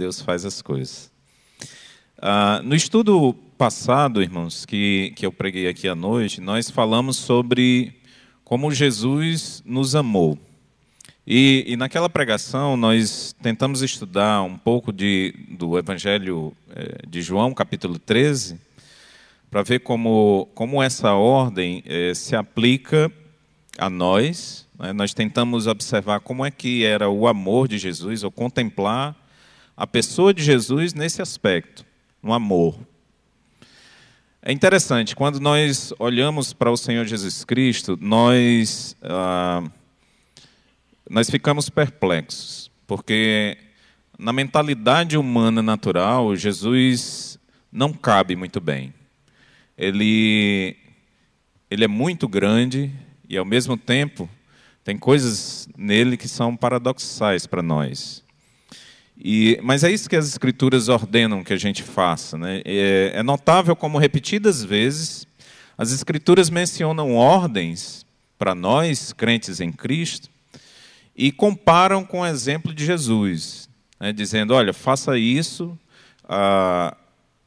Deus faz as coisas. Ah, no estudo passado, irmãos, que, que eu preguei aqui à noite, nós falamos sobre como Jesus nos amou. E, e naquela pregação nós tentamos estudar um pouco de, do Evangelho eh, de João, capítulo 13, para ver como, como essa ordem eh, se aplica a nós. Né? Nós tentamos observar como é que era o amor de Jesus, ou contemplar a pessoa de Jesus nesse aspecto, no amor. É interessante, quando nós olhamos para o Senhor Jesus Cristo, nós, ah, nós ficamos perplexos, porque na mentalidade humana natural, Jesus não cabe muito bem. Ele, ele é muito grande e, ao mesmo tempo, tem coisas nele que são paradoxais para nós. E, mas é isso que as escrituras ordenam que a gente faça. Né? É, é notável como repetidas vezes as escrituras mencionam ordens para nós, crentes em Cristo, e comparam com o exemplo de Jesus, né? dizendo: olha, faça isso, ah,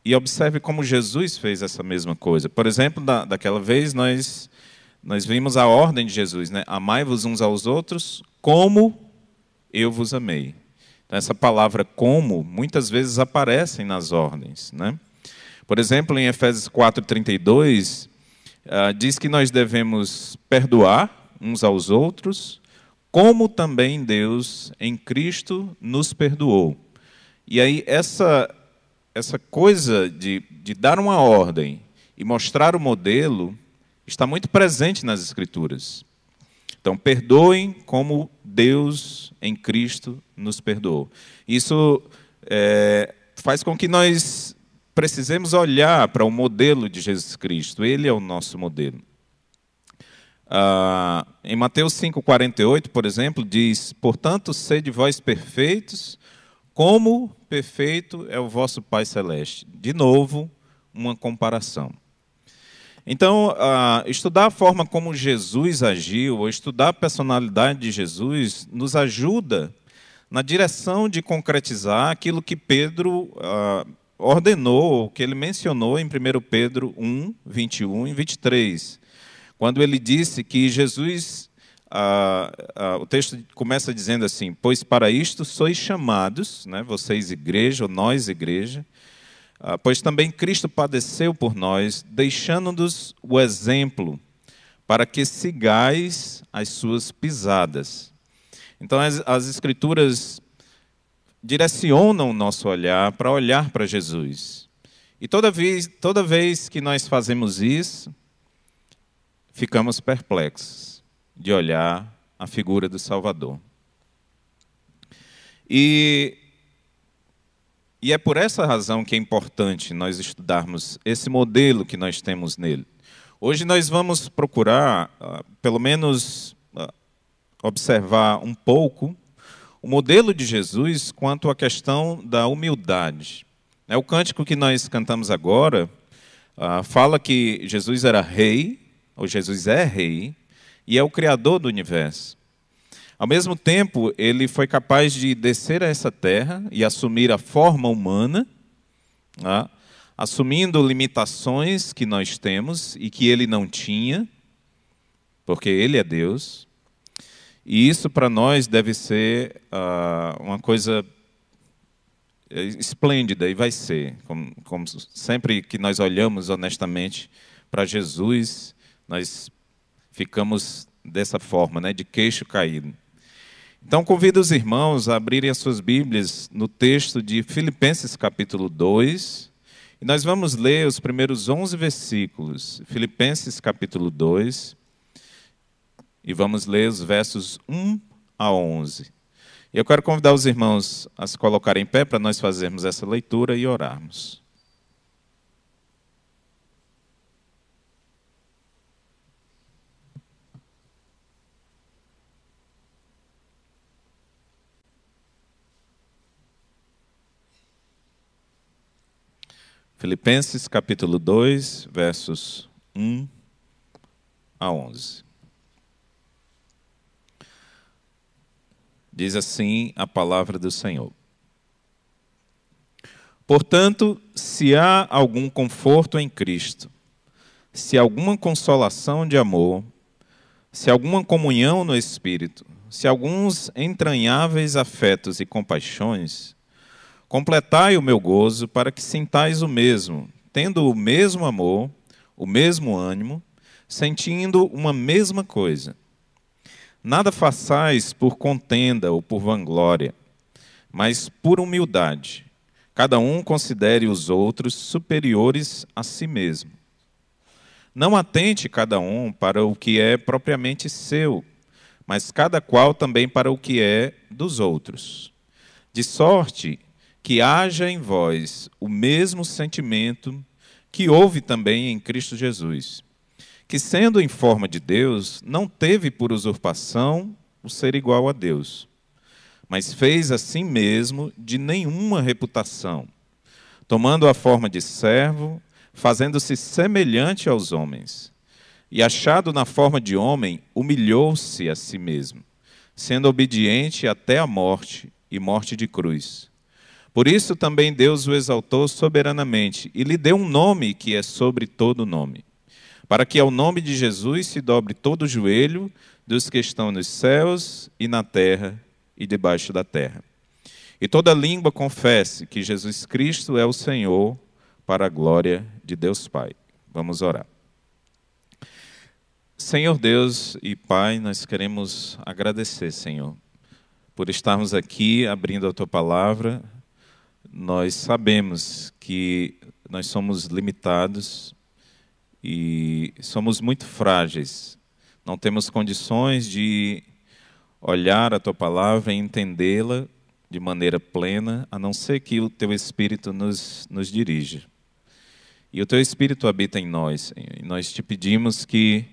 e observe como Jesus fez essa mesma coisa. Por exemplo, da, daquela vez nós nós vimos a ordem de Jesus, né? Amai-vos uns aos outros como eu vos amei essa palavra como muitas vezes aparecem nas ordens. Né? Por exemplo, em Efésios 4,32, uh, ah, diz que nós devemos perdoar uns aos outros, como também Deus em Cristo nos perdoou. E aí, essa, essa coisa de, de dar uma ordem e mostrar o modelo está muito presente nas Escrituras. Então, perdoem como Deus em Cristo nos perdoou. Isso é, faz com que nós precisemos olhar para o modelo de Jesus Cristo. Ele é o nosso modelo. Ah, em Mateus 5,48, por exemplo, diz: Portanto, sede vós perfeitos, como perfeito é o vosso Pai Celeste. De novo, uma comparação. Então, ah, estudar a forma como Jesus agiu, ou estudar a personalidade de Jesus, nos ajuda na direção de concretizar aquilo que Pedro ah, ordenou, que ele mencionou em 1 Pedro 1, 21 e 23, quando ele disse que Jesus. Ah, o texto começa dizendo assim: Pois para isto sois chamados, né, vocês, igreja, ou nós, igreja, ah, pois também Cristo padeceu por nós, deixando-nos o exemplo, para que sigais as suas pisadas. Então, as, as Escrituras direcionam o nosso olhar para olhar para Jesus. E toda vez, toda vez que nós fazemos isso, ficamos perplexos de olhar a figura do Salvador. E e é por essa razão que é importante nós estudarmos esse modelo que nós temos nele. Hoje nós vamos procurar, ah, pelo menos, ah, observar um pouco o modelo de Jesus quanto à questão da humildade. É o cântico que nós cantamos agora ah, fala que Jesus era rei, ou Jesus é rei, e é o criador do universo. Ao mesmo tempo, ele foi capaz de descer a essa terra e assumir a forma humana, né? assumindo limitações que nós temos e que ele não tinha, porque ele é Deus. E isso para nós deve ser uh, uma coisa é, esplêndida, e vai ser, como, como sempre que nós olhamos honestamente para Jesus, nós ficamos dessa forma, né, de queixo caído. Então convido os irmãos a abrirem as suas Bíblias no texto de Filipenses capítulo 2, e nós vamos ler os primeiros 11 versículos. Filipenses capítulo 2, e vamos ler os versos 1 a 11. Eu quero convidar os irmãos a se colocarem em pé para nós fazermos essa leitura e orarmos. Filipenses capítulo 2, versos 1 a 11. Diz assim a palavra do Senhor. Portanto, se há algum conforto em Cristo, se alguma consolação de amor, se alguma comunhão no Espírito, se alguns entranháveis afetos e compaixões, Completai o meu gozo para que sintais o mesmo, tendo o mesmo amor, o mesmo ânimo, sentindo uma mesma coisa. Nada façais por contenda ou por vanglória, mas por humildade. Cada um considere os outros superiores a si mesmo. Não atente cada um para o que é propriamente seu, mas cada qual também para o que é dos outros. De sorte que haja em vós o mesmo sentimento que houve também em Cristo Jesus, que, sendo em forma de Deus, não teve por usurpação o ser igual a Deus, mas fez a si mesmo de nenhuma reputação, tomando a forma de servo, fazendo-se semelhante aos homens. E achado na forma de homem, humilhou-se a si mesmo, sendo obediente até a morte e morte de cruz por isso também Deus o exaltou soberanamente e lhe deu um nome que é sobre todo nome, para que ao nome de Jesus se dobre todo o joelho dos que estão nos céus e na terra e debaixo da terra. E toda língua confesse que Jesus Cristo é o Senhor, para a glória de Deus Pai. Vamos orar. Senhor Deus e Pai, nós queremos agradecer, Senhor, por estarmos aqui abrindo a tua palavra, nós sabemos que nós somos limitados e somos muito frágeis. Não temos condições de olhar a tua palavra e entendê-la de maneira plena, a não ser que o teu Espírito nos, nos dirija. E o teu Espírito habita em nós. E nós te pedimos que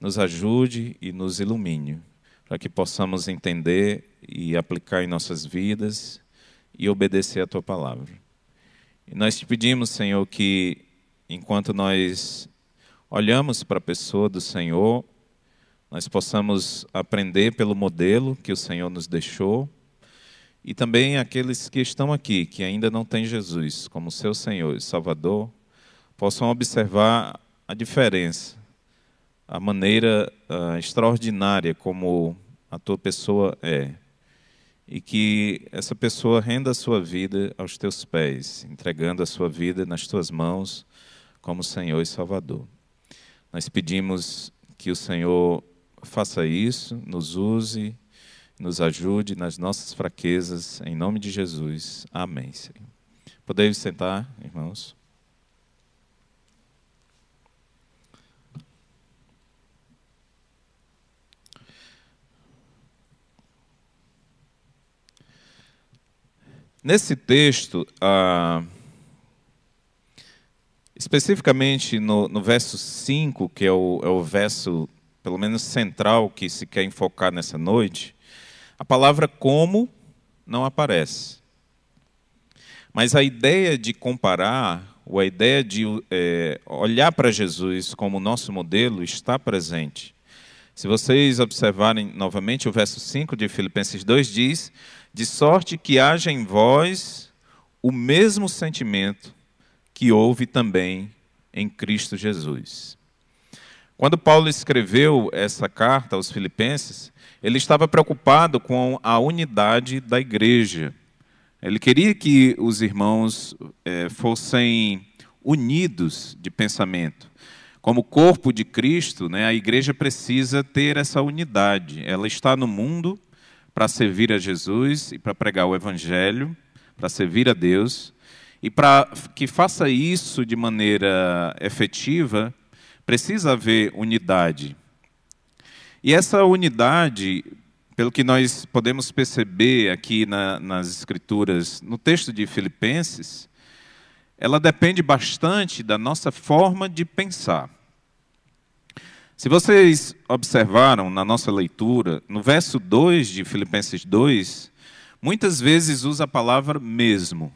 nos ajude e nos ilumine, para que possamos entender e aplicar em nossas vidas e obedecer a tua palavra. E nós te pedimos, Senhor, que enquanto nós olhamos para a pessoa do Senhor, nós possamos aprender pelo modelo que o Senhor nos deixou e também aqueles que estão aqui, que ainda não têm Jesus como seu Senhor e Salvador, possam observar a diferença, a maneira uh, extraordinária como a tua pessoa é e que essa pessoa renda a sua vida aos teus pés, entregando a sua vida nas tuas mãos como Senhor e Salvador. Nós pedimos que o Senhor faça isso, nos use, nos ajude nas nossas fraquezas, em nome de Jesus. Amém, Senhor. Podemos sentar, irmãos? Nesse texto, ah, especificamente no, no, verso 5, que é o, é o verso, pelo menos, central que se quer enfocar nessa noite, a palavra como não aparece. Mas a ideia de comparar, ou a ideia de é, olhar para Jesus como nosso modelo, está presente. Se vocês observarem novamente, o verso 5 de Filipenses 2 diz: de sorte que haja em vós o mesmo sentimento que houve também em Cristo Jesus. Quando Paulo escreveu essa carta aos Filipenses, ele estava preocupado com a unidade da igreja. Ele queria que os irmãos eh, fossem unidos de pensamento. Como corpo de Cristo, né, a igreja precisa ter essa unidade. Ela está no mundo, para servir a Jesus e para pregar o Evangelho, para servir a Deus. E para que faça isso de maneira efetiva, precisa haver unidade. E essa unidade, pelo que nós podemos perceber aqui na, nas Escrituras, no texto de Filipenses, ela depende bastante da nossa forma de pensar. Se vocês observaram na nossa leitura, no verso 2 de Filipenses 2, muitas vezes usa a palavra mesmo.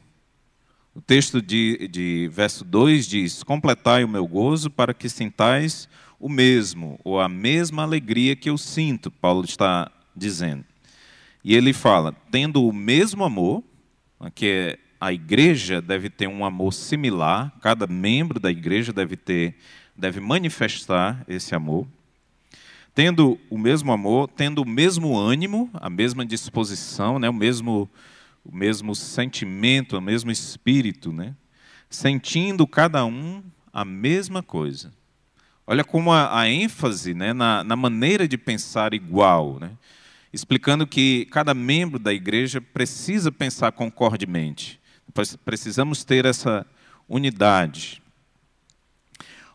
O texto de, de verso 2 diz: Completai o meu gozo para que sintais o mesmo, ou a mesma alegria que eu sinto, Paulo está dizendo. E ele fala: tendo o mesmo amor, que é, a igreja deve ter um amor similar, cada membro da igreja deve ter deve manifestar esse amor, tendo o mesmo amor, tendo o mesmo ânimo, a mesma disposição, né, o mesmo o mesmo sentimento, o mesmo espírito, né? Sentindo cada um a mesma coisa. Olha como a, a ênfase né, na, na, maneira de pensar igual, né? explicando que cada membro da igreja precisa pensar concordemente. Precisamos ter essa unidade.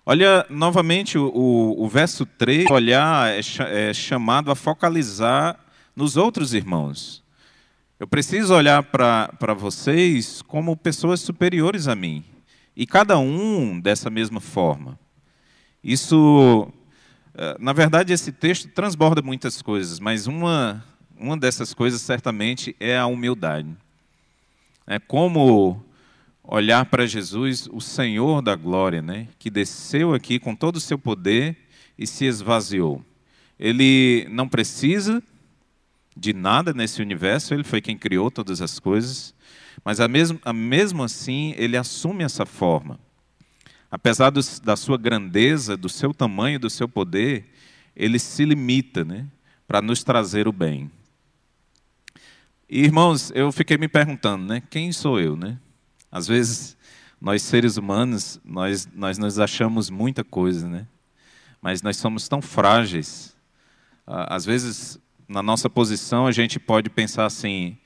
Olha novamente o, o, verso 3, olhar é, é chamado a focalizar nos outros irmãos. Eu preciso olhar para vocês como pessoas superiores a mim, e cada um dessa mesma forma. Isso, eh, na verdade, esse texto transborda muitas coisas, mas uma, uma dessas coisas certamente é a humildade. É como olhar para Jesus, o Senhor da glória, né? que desceu aqui com todo o seu poder e se esvaziou. Ele não precisa de nada nesse universo, ele foi quem criou todas as coisas, mas a mesmo, a mesmo assim ele assume essa forma. Apesar do, da sua grandeza, do seu tamanho, do seu poder, ele se limita né, para nos trazer o bem. E, irmãos, eu fiquei me perguntando, né, quem sou eu? Né? Às vezes, nós seres humanos, nós, nós nos achamos muita coisa, né? Mas nós somos tão frágeis. Ah, às vezes, na nossa posição, a gente pode pensar assim,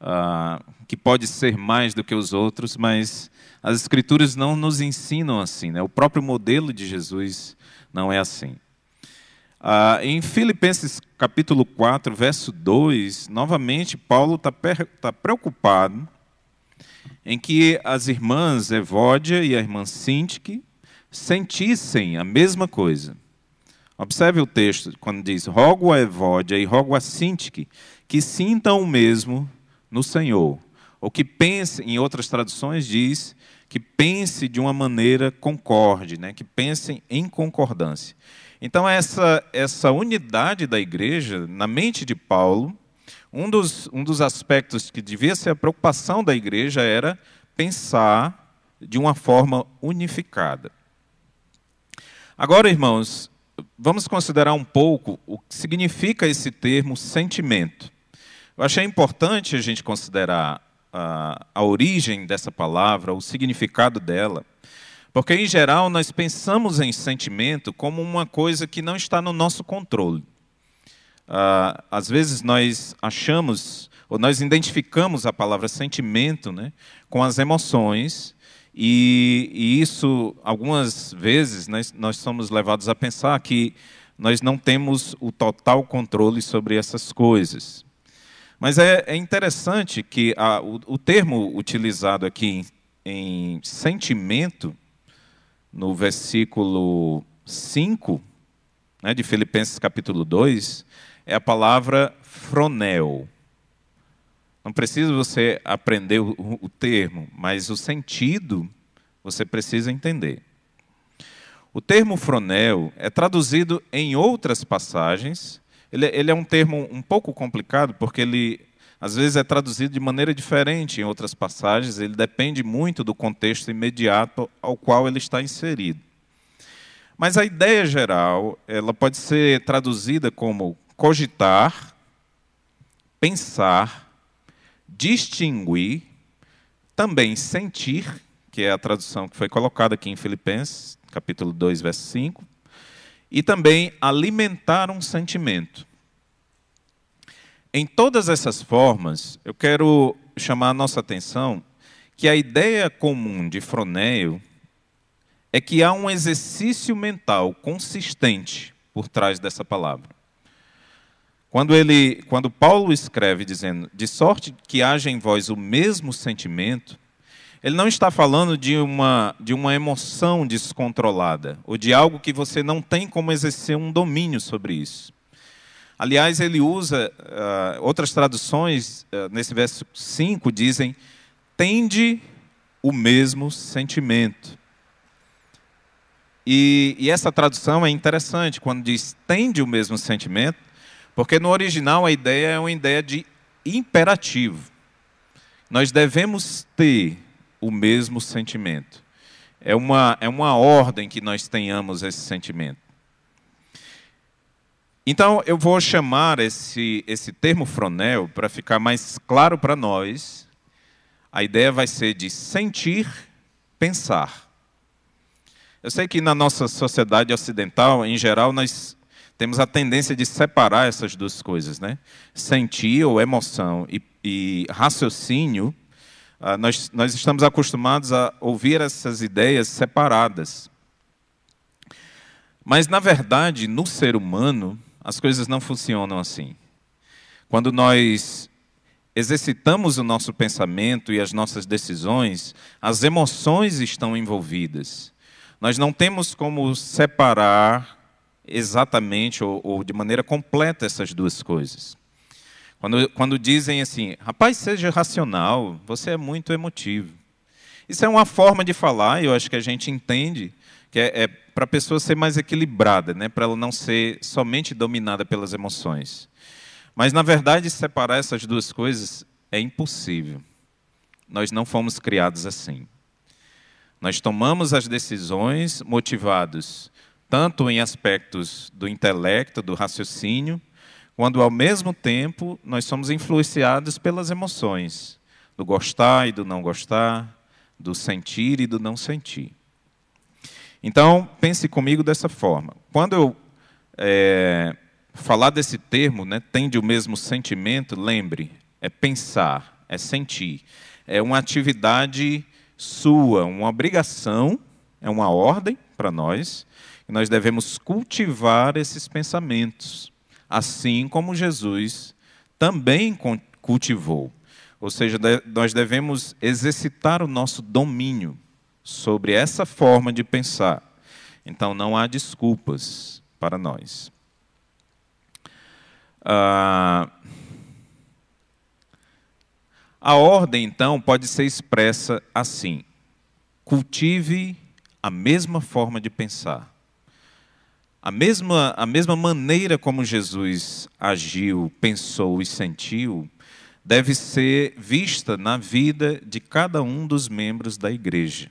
uh, que pode ser mais do que os outros, mas as Escrituras não nos ensinam assim, né? O próprio modelo de Jesus não é assim. Uh, em Filipenses capítulo 4, verso 2, novamente, Paulo está tá preocupado em que as irmãs Evódia e a irmã Sintique sentissem a mesma coisa. Observe o texto quando diz: Rogo a Evódia e rogo a Sintique que sintam o mesmo no Senhor. Ou que pensem, em outras traduções diz, que pense de uma maneira concorde, né? que pensem em concordância. Então, essa, essa unidade da igreja, na mente de Paulo, um dos, um dos aspectos que devia ser a preocupação da igreja era pensar de uma forma unificada. Agora, irmãos, vamos considerar um pouco o que significa esse termo sentimento. Eu achei importante a gente considerar a, a origem dessa palavra, o significado dela, porque, em geral, nós pensamos em sentimento como uma coisa que não está no nosso controle ah, às vezes nós achamos, ou nós identificamos a palavra sentimento né, com as emoções, e, e isso, algumas vezes, nós, nós somos levados a pensar que nós não temos o total controle sobre essas coisas. Mas é, é interessante que a, o, o, termo utilizado aqui em, em sentimento, no versículo 5 né, de Filipenses capítulo 2, é a palavra fronel. Não precisa você aprender o, o termo, mas o sentido você precisa entender. O termo fronel é traduzido em outras passagens. Ele, ele, é um termo um pouco complicado, porque ele às vezes é traduzido de maneira diferente em outras passagens. Ele depende muito do contexto imediato ao qual ele está inserido. Mas a ideia geral, ela pode ser traduzida como cogitar, pensar, distinguir, também sentir, que é a tradução que foi colocada aqui em Filipenses, capítulo 2, verso 5, e também alimentar um sentimento. Em todas essas formas, eu quero chamar a nossa atenção que a ideia comum de Froneio é que há um exercício mental consistente por trás dessa palavra. Quando, ele, quando Paulo escreve dizendo, de sorte que haja em vós o mesmo sentimento, ele não está falando de uma, de uma emoção descontrolada, ou de algo que você não tem como exercer um domínio sobre isso. Aliás, ele usa, uh, outras traduções, uh, nesse verso 5, dizem: tende o mesmo sentimento. E, e essa tradução é interessante, quando diz tende o mesmo sentimento, porque no original a ideia é uma ideia de imperativo. Nós devemos ter o mesmo sentimento. É uma, é uma ordem que nós tenhamos esse sentimento. Então, eu vou chamar esse, esse termo fronel para ficar mais claro para nós. A ideia vai ser de sentir, pensar. Eu sei que na nossa sociedade ocidental, em geral, nós temos a tendência de separar essas duas coisas, né? Sentir ou emoção e, e raciocínio, ah, nós, nós estamos acostumados a ouvir essas ideias separadas. Mas, na verdade, no ser humano, as coisas não funcionam assim. Quando nós exercitamos o nosso pensamento e as nossas decisões, as emoções estão envolvidas. Nós não temos como separar exatamente ou, ou de maneira completa essas duas coisas. Quando, quando dizem assim, rapaz, seja racional, você é muito emotivo. Isso é uma forma de falar, e eu acho que a gente entende, que é, é para a pessoa ser mais equilibrada, né? para ela não ser somente dominada pelas emoções. Mas, na verdade, separar essas duas coisas é impossível. Nós não fomos criados assim. Nós tomamos as decisões motivados tanto em aspectos do intelecto, do raciocínio, quando ao mesmo tempo nós somos influenciados pelas emoções, do gostar e do não gostar, do sentir e do não sentir. Então, pense comigo dessa forma. Quando eu é, falar desse termo, né, tende o mesmo sentimento, lembre, é pensar, é sentir. É uma atividade sua, uma obrigação, é uma ordem para nós, nós devemos cultivar esses pensamentos, assim como Jesus também cultivou. Ou seja, nós devemos exercitar o nosso domínio sobre essa forma de pensar. Então não há desculpas para nós. Ah, a ordem, então, pode ser expressa assim: cultive a mesma forma de pensar a mesma, a mesma maneira como Jesus agiu, pensou e sentiu deve ser vista na vida de cada um dos membros da igreja.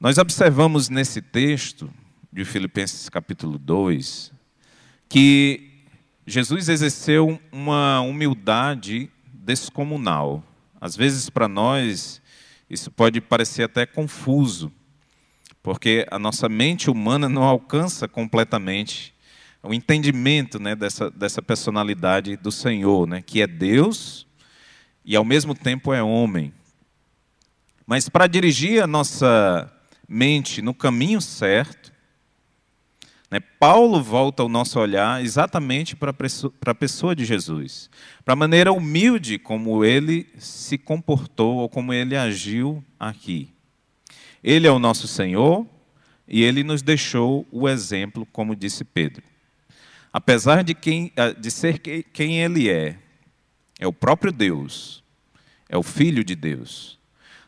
Nós observamos nesse texto de Filipenses capítulo 2 que Jesus exerceu uma humildade descomunal. Às vezes, para nós, isso pode parecer até confuso, porque a nossa mente humana não alcança completamente o entendimento né, dessa, dessa personalidade do Senhor, né, que é Deus e ao mesmo tempo é homem. Mas para dirigir a nossa mente no caminho certo, né, Paulo volta o nosso olhar exatamente para a pessoa de Jesus, para a maneira humilde como ele se comportou ou como ele agiu aqui. Ele é o nosso Senhor e ele nos deixou o exemplo, como disse Pedro. Apesar de, quem, ah, de ser quem ele é, é o próprio Deus, é o Filho de Deus.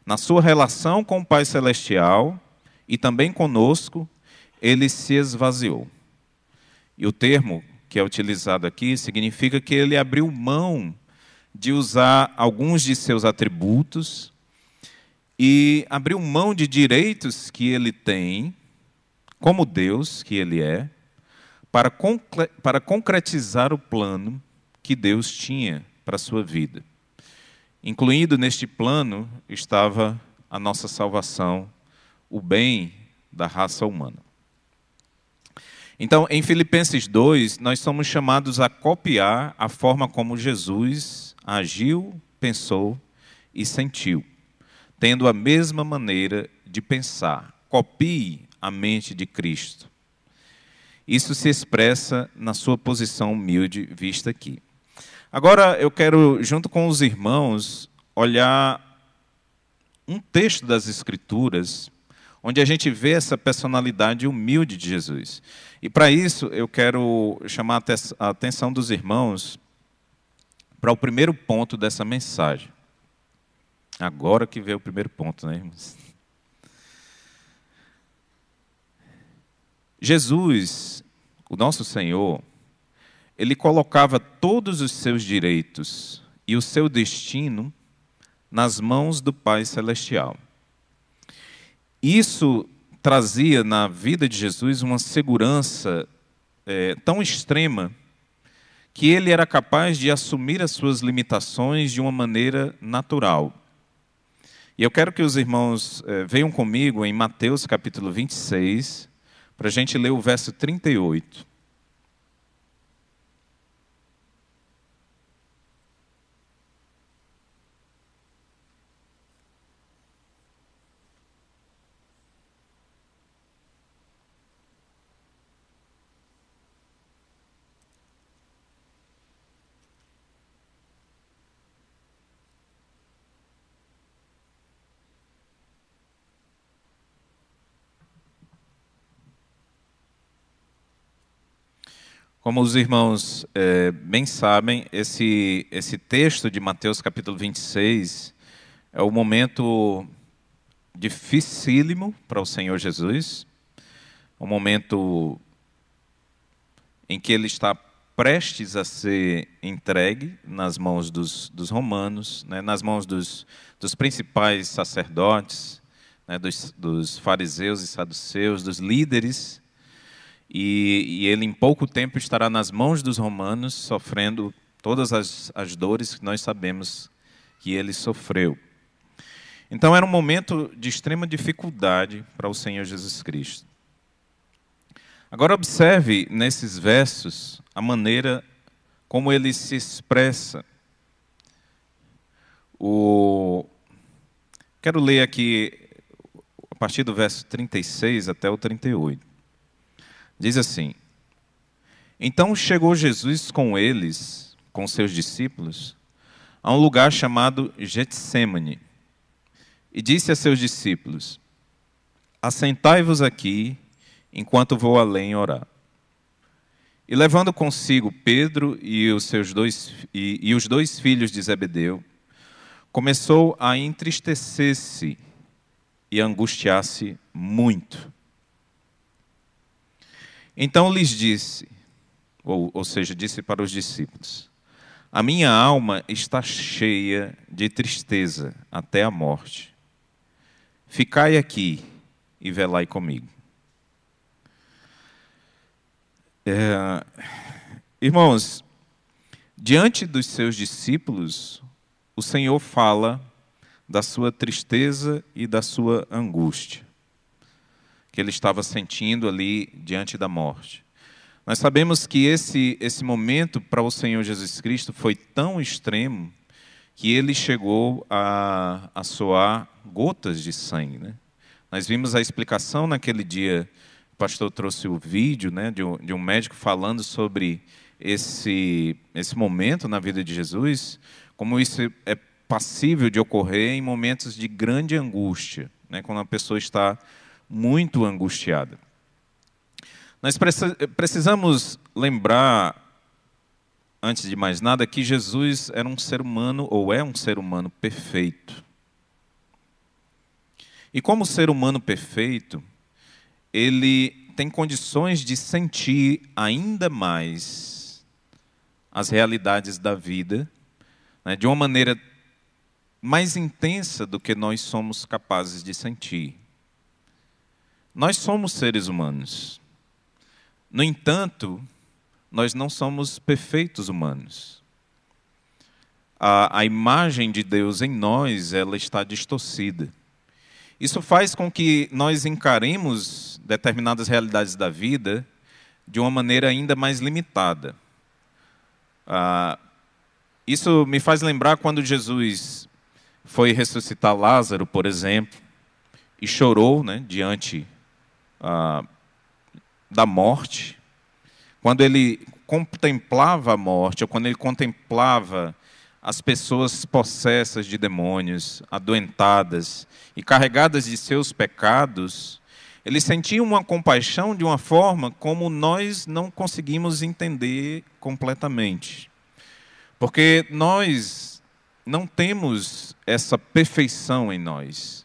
Na sua relação com o Pai Celestial e também conosco, ele se esvaziou. E o termo que é utilizado aqui significa que ele abriu mão de usar alguns de seus atributos e abriu mão de direitos que ele tem, como Deus que ele é, para, concre para concretizar o plano que Deus tinha para a sua vida. Incluindo neste plano estava a nossa salvação, o bem da raça humana. Então, em Filipenses 2, nós somos chamados a copiar a forma como Jesus agiu, pensou e sentiu tendo a mesma maneira de pensar. Copie a mente de Cristo. Isso se expressa na sua posição humilde vista aqui. Agora eu quero, junto com os irmãos, olhar um texto das Escrituras onde a gente vê essa personalidade humilde de Jesus. E para isso eu quero chamar a atenção dos irmãos para o primeiro ponto dessa mensagem. Agora que veio o primeiro ponto, né, irmãos? Jesus, o nosso Senhor, ele colocava todos os seus direitos e o seu destino nas mãos do Pai Celestial. Isso trazia na vida de Jesus uma segurança é, tão extrema que ele era capaz de assumir as suas limitações de uma maneira natural. E eu quero que os irmãos eh, venham comigo em Mateus capítulo 26, para a gente ler o verso 38. Como os irmãos é, bem sabem, esse, esse texto de Mateus capítulo 26 é o momento dificílimo para o Senhor Jesus, um momento em que ele está prestes a ser entregue nas mãos dos, dos romanos, né, nas mãos dos, dos principais sacerdotes, né, dos, dos fariseus e saduceus, dos líderes e, e, ele, em pouco tempo, estará nas mãos dos romanos, sofrendo todas as, as dores que nós sabemos que ele sofreu. Então, era um momento de extrema dificuldade para o Senhor Jesus Cristo. Agora, observe nesses versos a maneira como ele se expressa. O... Quero ler aqui a partir do verso 36 até o 38. Diz assim: Então chegou Jesus com eles, com seus discípulos, a um lugar chamado Getsemane, e disse a seus discípulos: Assentai-vos aqui, enquanto vou além orar. E levando consigo Pedro e os seus dois e, e os dois filhos de Zebedeu, começou a entristecer-se e angustiar-se muito. Então lhes disse, ou, ou seja, disse para os discípulos: A minha alma está cheia de tristeza até a morte. Ficai aqui e velai comigo. É, irmãos, diante dos seus discípulos, o Senhor fala da sua tristeza e da sua angústia que ele estava sentindo ali diante da morte. Nós sabemos que esse, esse momento para o Senhor Jesus Cristo foi tão extremo que ele chegou a, a soar gotas de sangue. Né? Nós vimos a explicação naquele dia, o pastor trouxe o vídeo né, de, um, de um médico falando sobre esse, esse momento na vida de Jesus, como isso é passível de ocorrer em momentos de grande angústia, né, quando a pessoa está muito angustiada. Nós precisamos lembrar, antes de mais nada, que Jesus era um ser humano, ou é um ser humano perfeito. E como ser humano perfeito, ele tem condições de sentir ainda mais as realidades da vida né, de uma maneira mais intensa do que nós somos capazes de sentir. Nós somos seres humanos. No entanto, nós não somos perfeitos humanos. A, a imagem de Deus em nós, ela está distorcida. Isso faz com que nós encaremos determinadas realidades da vida de uma maneira ainda mais limitada. Ah, isso me faz lembrar quando Jesus foi ressuscitar Lázaro, por exemplo, e chorou né, diante ah, da morte, quando ele contemplava a morte, ou quando ele contemplava as pessoas possessas de demônios, adoentadas e carregadas de seus pecados, ele sentia uma compaixão de uma forma como nós não conseguimos entender completamente. Porque nós não temos essa perfeição em nós.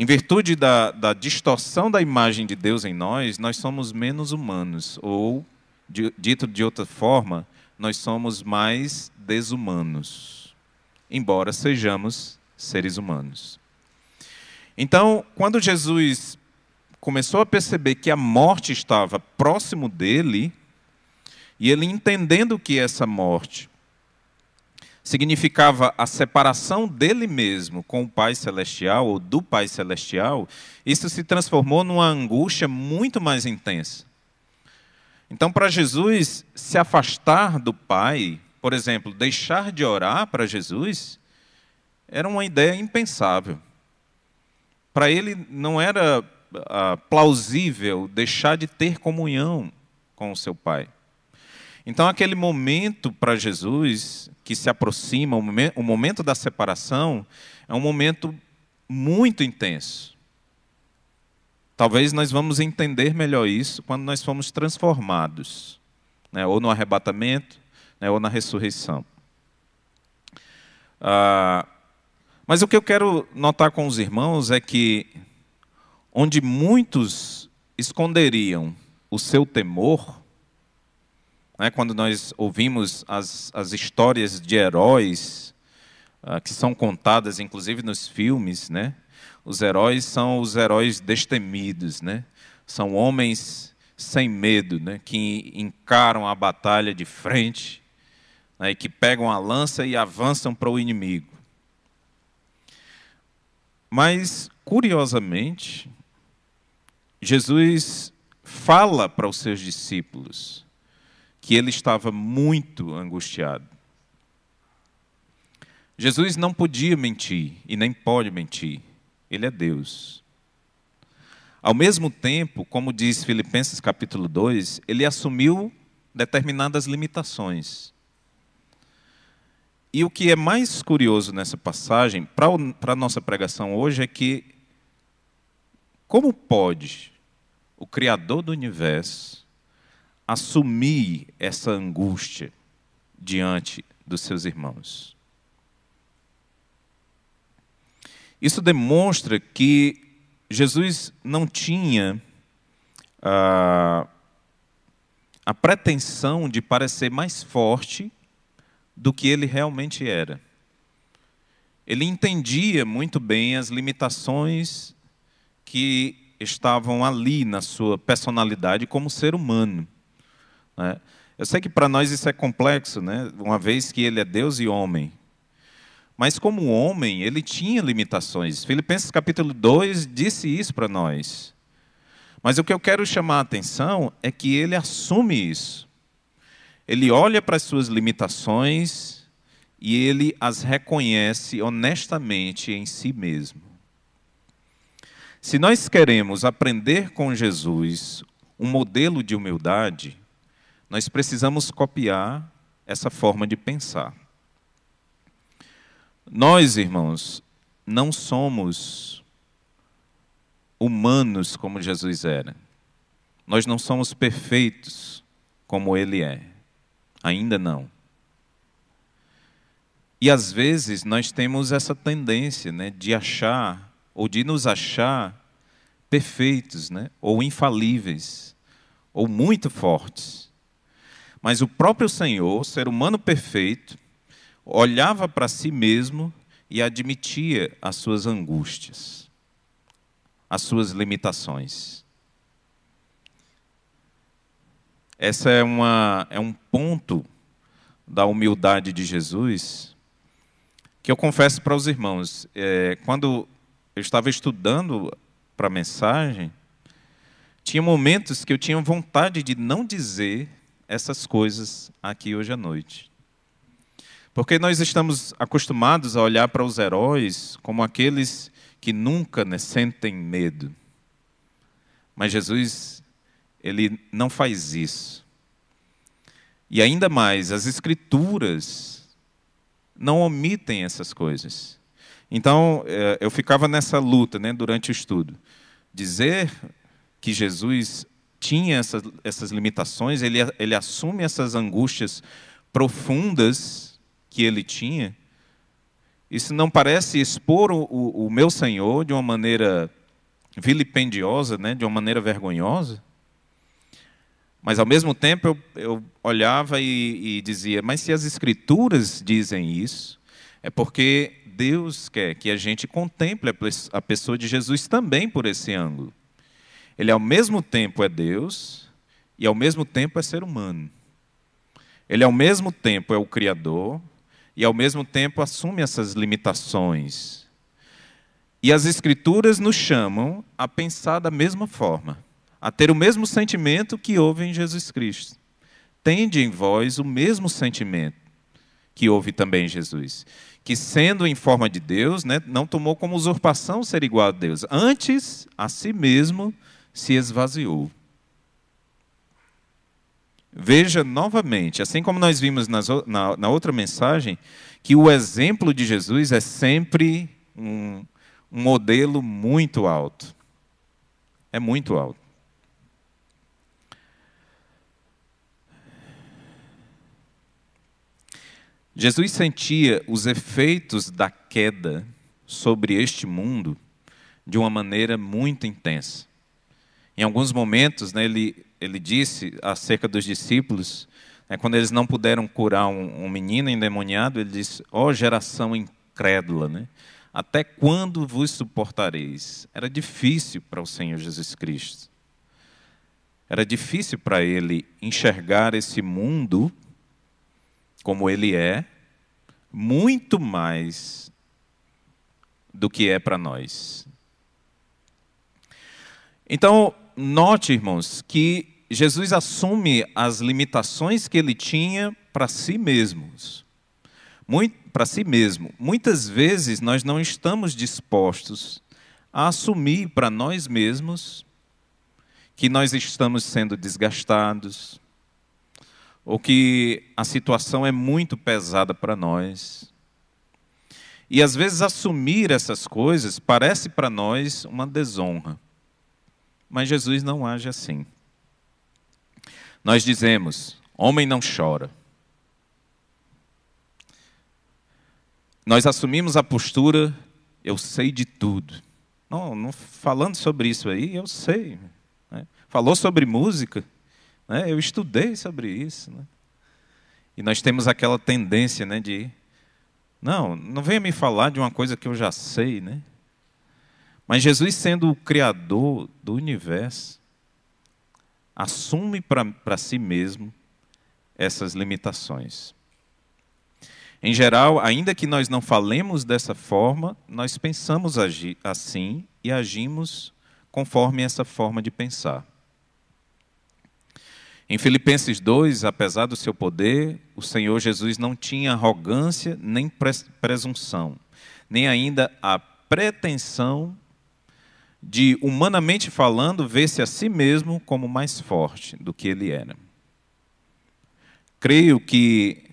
Em virtude da, da distorção da imagem de Deus em nós, nós somos menos humanos, ou, dito de outra forma, nós somos mais desumanos, embora sejamos seres humanos. Então, quando Jesus começou a perceber que a morte estava próximo dele, e ele entendendo que essa morte significava a separação dele mesmo com o Pai Celestial ou do Pai Celestial, isso se transformou numa angústia muito mais intensa. Então, para Jesus se afastar do Pai, por exemplo, deixar de orar para Jesus, era uma ideia impensável. Para ele não era ah, plausível deixar de ter comunhão com o seu Pai. Então, aquele momento para Jesus que se aproxima, o momento, o momento da separação, é um momento muito intenso. Talvez nós vamos entender melhor isso quando nós formos transformados, né? ou no arrebatamento, né? ou na ressurreição. Ah, mas o que eu quero notar com os irmãos é que, onde muitos esconderiam o seu temor, né? Quando nós ouvimos as, as histórias de heróis uh, que são contadas, inclusive nos filmes, né? os heróis são os heróis destemidos, né? são homens sem medo, né? que encaram a batalha de frente né? e que pegam a lança e avançam para o inimigo. Mas, curiosamente, Jesus fala para os seus discípulos que ele estava muito angustiado. Jesus não podia mentir e nem pode mentir. Ele é Deus. Ao mesmo tempo, como diz Filipenses capítulo 2, ele assumiu determinadas limitações. E o que é mais curioso nessa passagem, para a nossa pregação hoje, é que como pode o Criador do universo assumir essa angústia diante dos seus irmãos. Isso demonstra que Jesus não tinha a, ah, a pretensão de parecer mais forte do que ele realmente era. Ele entendia muito bem as limitações que estavam ali na sua personalidade como ser humano. Né? Eu sei que para nós isso é complexo, né? uma vez que ele é Deus e homem. Mas como homem, ele tinha limitações. Filipenses capítulo 2 disse isso para nós. Mas o que eu quero chamar a atenção é que ele assume isso. Ele olha para as suas limitações e ele as reconhece honestamente em si mesmo. Se nós queremos aprender com Jesus um modelo de humildade, nós precisamos copiar essa forma de pensar. Nós, irmãos, não somos humanos como Jesus era. Nós não somos perfeitos como ele é. Ainda não. E às vezes nós temos essa tendência né, de achar, ou de nos achar perfeitos, né, ou infalíveis, ou muito fortes. Mas o próprio Senhor, ser humano perfeito, olhava para si mesmo e admitia as suas angústias, as suas limitações. Essa é uma é um ponto da humildade de Jesus que eu confesso para os irmãos. É, quando eu estava estudando para a mensagem, tinha momentos que eu tinha vontade de não dizer essas coisas aqui hoje à noite. Porque nós estamos acostumados a olhar para os heróis como aqueles que nunca né, sentem medo. Mas Jesus, ele não faz isso. E ainda mais, as Escrituras não omitem essas coisas. Então, é, eu ficava nessa luta né, durante o estudo. Dizer que Jesus tinha essas, essas limitações, ele, ele assume essas angústias profundas que ele tinha. Isso não parece expor o, o, o meu Senhor de uma maneira vilipendiosa, né, de uma maneira vergonhosa? Mas ao mesmo tempo eu, eu olhava e, e, dizia: mas se as Escrituras dizem isso, é porque Deus quer que a gente contemple a pessoa de Jesus também por esse ângulo. Ele ao mesmo tempo é Deus e ao mesmo tempo é ser humano. Ele ao mesmo tempo é o Criador e ao mesmo tempo assume essas limitações. E as Escrituras nos chamam a pensar da mesma forma, a ter o mesmo sentimento que houve em Jesus Cristo. Tende em vós o mesmo sentimento que houve também em Jesus, que sendo em forma de Deus, né, não tomou como usurpação ser igual a Deus, antes a si mesmo se esvaziou. Veja novamente, assim como nós vimos nas, na, na, outra mensagem, que o exemplo de Jesus é sempre um, um modelo muito alto. É muito alto. Jesus sentia os efeitos da queda sobre este mundo de uma maneira muito intensa. Em alguns momentos, né, ele, ele disse acerca dos discípulos, né, quando eles não puderam curar um, um menino endemoniado, ele disse: Ó oh, geração incrédula, né? até quando vos suportareis? Era difícil para o Senhor Jesus Cristo. Era difícil para ele enxergar esse mundo como ele é, muito mais do que é para nós. Então, note, irmãos, que Jesus assume as limitações que ele tinha para si mesmos. Para si mesmo. Muitas vezes nós não estamos dispostos a assumir para nós mesmos que nós estamos sendo desgastados, ou que a situação é muito pesada para nós. E às vezes assumir essas coisas parece para nós uma desonra. Mas Jesus não age assim. Nós dizemos: homem não chora. Nós assumimos a postura, eu sei de tudo. Não, não falando sobre isso aí, eu sei. Né? Falou sobre música, né? eu estudei sobre isso. Né? E nós temos aquela tendência né, de, não, não venha me falar de uma coisa que eu já sei, né? Mas Jesus, sendo o Criador do universo, assume para si mesmo essas limitações. Em geral, ainda que nós não falemos dessa forma, nós pensamos assim e agimos conforme essa forma de pensar. Em Filipenses 2, apesar do seu poder, o Senhor Jesus não tinha arrogância nem presunção, nem ainda a pretensão de, humanamente falando, ver-se a si mesmo como mais forte do que ele era. Creio que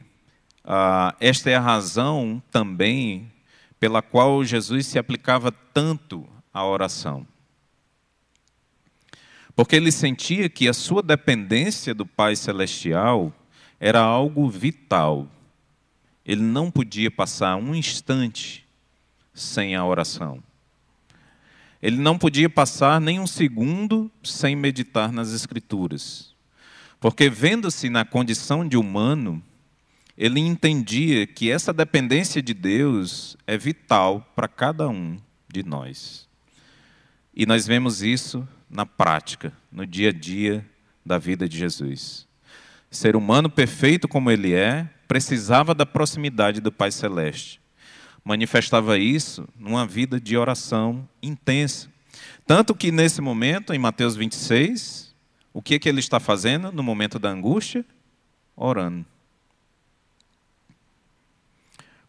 ah, esta é a razão também pela qual Jesus se aplicava tanto à oração. Porque ele sentia que a sua dependência do Pai Celestial era algo vital. Ele não podia passar um instante sem a oração ele não podia passar nem um segundo sem meditar nas Escrituras. Porque, vendo-se na condição de humano, ele entendia que essa dependência de Deus é vital para cada um de nós. E nós vemos isso na prática, no dia a dia da vida de Jesus. Ser humano perfeito como ele é, precisava da proximidade do Pai Celeste manifestava isso numa vida de oração intensa. Tanto que nesse momento, em Mateus 26, o que, é que ele está fazendo no momento da angústia? Orando.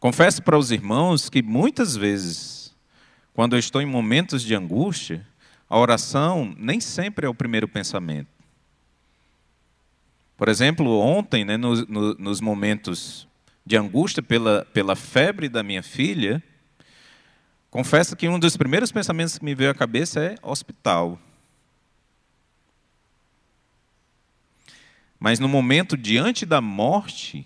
Confesso para os irmãos que muitas vezes, quando eu estou em momentos de angústia, a oração nem sempre é o primeiro pensamento. Por exemplo, ontem, né, nos momentos de angústia pela, pela febre da minha filha, confesso que um dos primeiros pensamentos que me veio à cabeça é hospital. Mas no momento diante da morte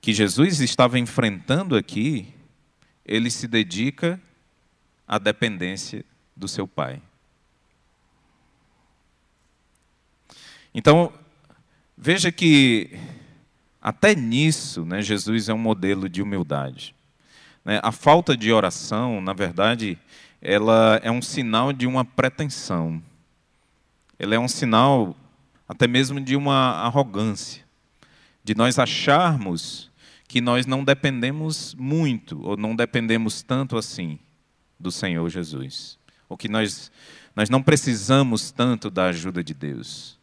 que Jesus estava enfrentando aqui, ele se dedica à dependência do seu pai. Então, Veja que até nisso, né, Jesus é um modelo de humildade. Né? A falta de oração, na verdade, ela é um sinal de uma pretensão. Ela é um sinal até mesmo de uma arrogância, de nós acharmos que nós não dependemos muito ou não dependemos tanto assim do Senhor Jesus, ou que nós nós não precisamos tanto da ajuda de Deus.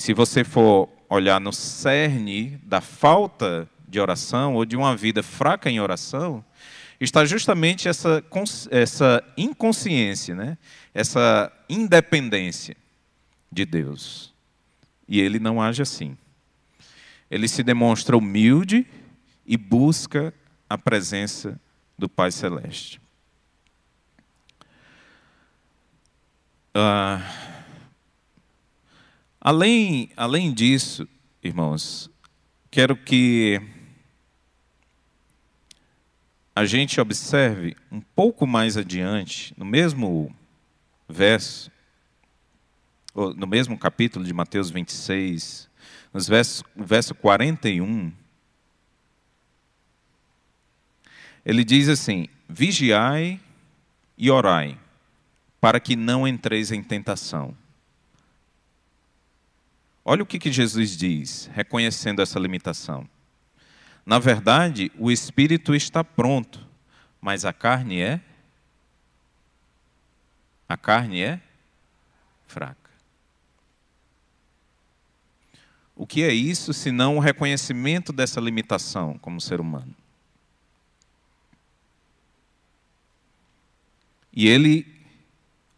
Se você for olhar no cerne da falta de oração ou de uma vida fraca em oração, está justamente essa, essa inconsciência, né? essa independência de Deus. E ele não age assim. Ele se demonstra humilde e busca a presença do Pai Celeste. Ah. Além, além disso, irmãos, quero que a gente observe um pouco mais adiante, no mesmo verso, no mesmo capítulo de Mateus 26, nos versos, verso 41, ele diz assim: Vigiai e orai, para que não entreis em tentação. Olha o que, que Jesus diz, reconhecendo essa limitação. Na verdade, o espírito está pronto, mas a carne é. A carne é fraca. O que é isso senão o reconhecimento dessa limitação como ser humano? E ele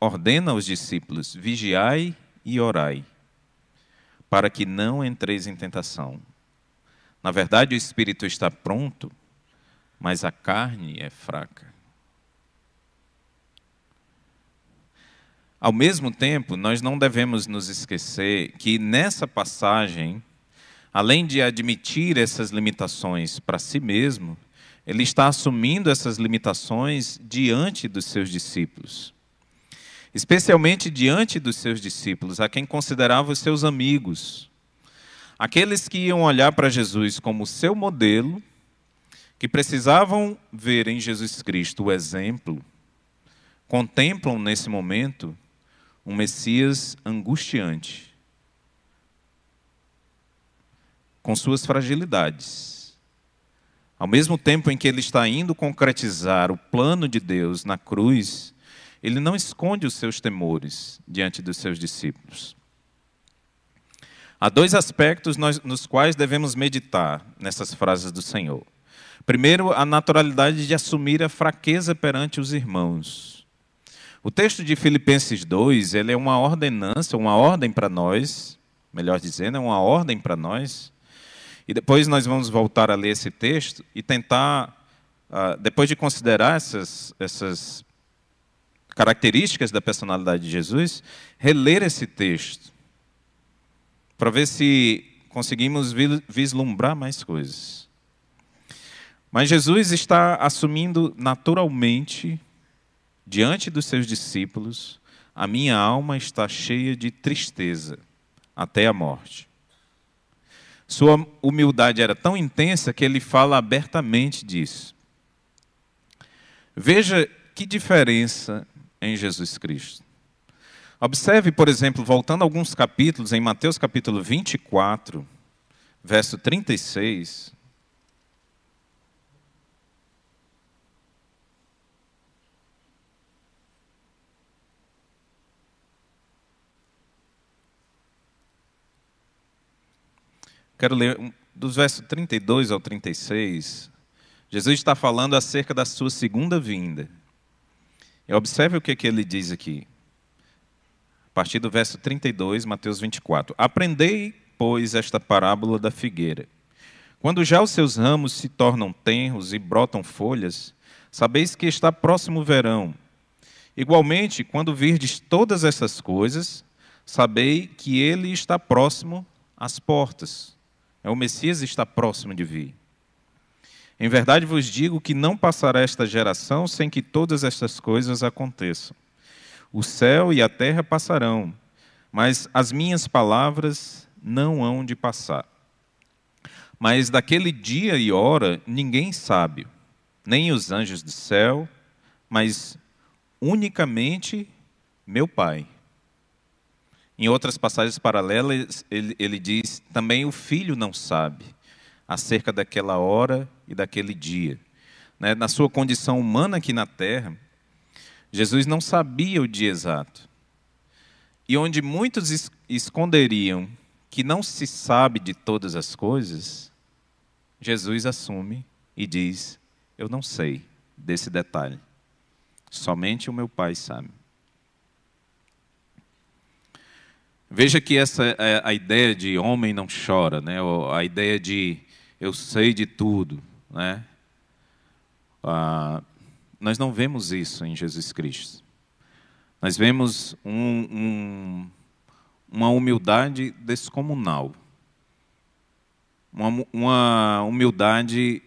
ordena aos discípulos: vigiai e orai para que não entreis em tentação. Na verdade, o espírito está pronto, mas a carne é fraca. Ao mesmo tempo, nós não devemos nos esquecer que nessa passagem, além de admitir essas limitações para si mesmo, ele está assumindo essas limitações diante dos seus discípulos especialmente diante dos seus discípulos, a quem considerava os seus amigos. Aqueles que iam olhar para Jesus como seu modelo, que precisavam ver em Jesus Cristo o exemplo, contemplam nesse momento um Messias angustiante, com suas fragilidades. Ao mesmo tempo em que ele está indo concretizar o plano de Deus na cruz, ele não esconde os seus temores diante dos seus discípulos. Há dois aspectos nós, nos quais devemos meditar nessas frases do Senhor. Primeiro, a naturalidade de assumir a fraqueza perante os irmãos. O texto de Filipenses 2, ele é uma ordenança, uma ordem para nós, melhor dizendo, é uma ordem para nós. E depois nós vamos voltar a ler esse texto e tentar, ah, depois de considerar essas, essas características da personalidade de Jesus, reler esse texto para ver se conseguimos vislumbrar mais coisas. Mas Jesus está assumindo naturalmente, diante dos seus discípulos, a minha alma está cheia de tristeza até a morte. Sua humildade era tão intensa que ele fala abertamente disso. Veja que diferença em Jesus Cristo. Observe, por exemplo, voltando alguns capítulos, em Mateus capítulo 24, verso 36. Quero ler dos versos 32 ao 36. Jesus está falando acerca da sua segunda vinda observe o que, que ele diz aqui. A partir do verso 32, Mateus 24. Aprendei, pois, esta parábola da figueira. Quando já os seus ramos se tornam tenros e brotam folhas, sabeis que está próximo o verão. Igualmente, quando virdes todas essas coisas, sabei que ele está próximo às portas. É o Messias está próximo de vir. Em verdade vos digo que não passará esta geração sem que todas estas coisas aconteçam. O céu e a terra passarão, mas as minhas palavras não hão de passar. Mas daquele dia e hora ninguém sabe, nem os anjos do céu, mas unicamente meu Pai. Em outras passagens paralelas, ele, ele diz: também o filho não sabe acerca daquela hora e daquele dia. Né? Na sua condição humana aqui na terra, Jesus não sabia o dia exato. E onde muitos esconderiam que não se sabe de todas as coisas, Jesus assume e diz: Eu não sei desse detalhe. Somente o meu Pai sabe. Veja que essa é a ideia de homem não chora, né? a ideia de eu sei de tudo, né? Ah, nós não vemos isso em Jesus Cristo. Nós vemos um, um, uma humildade descomunal, uma, uma humildade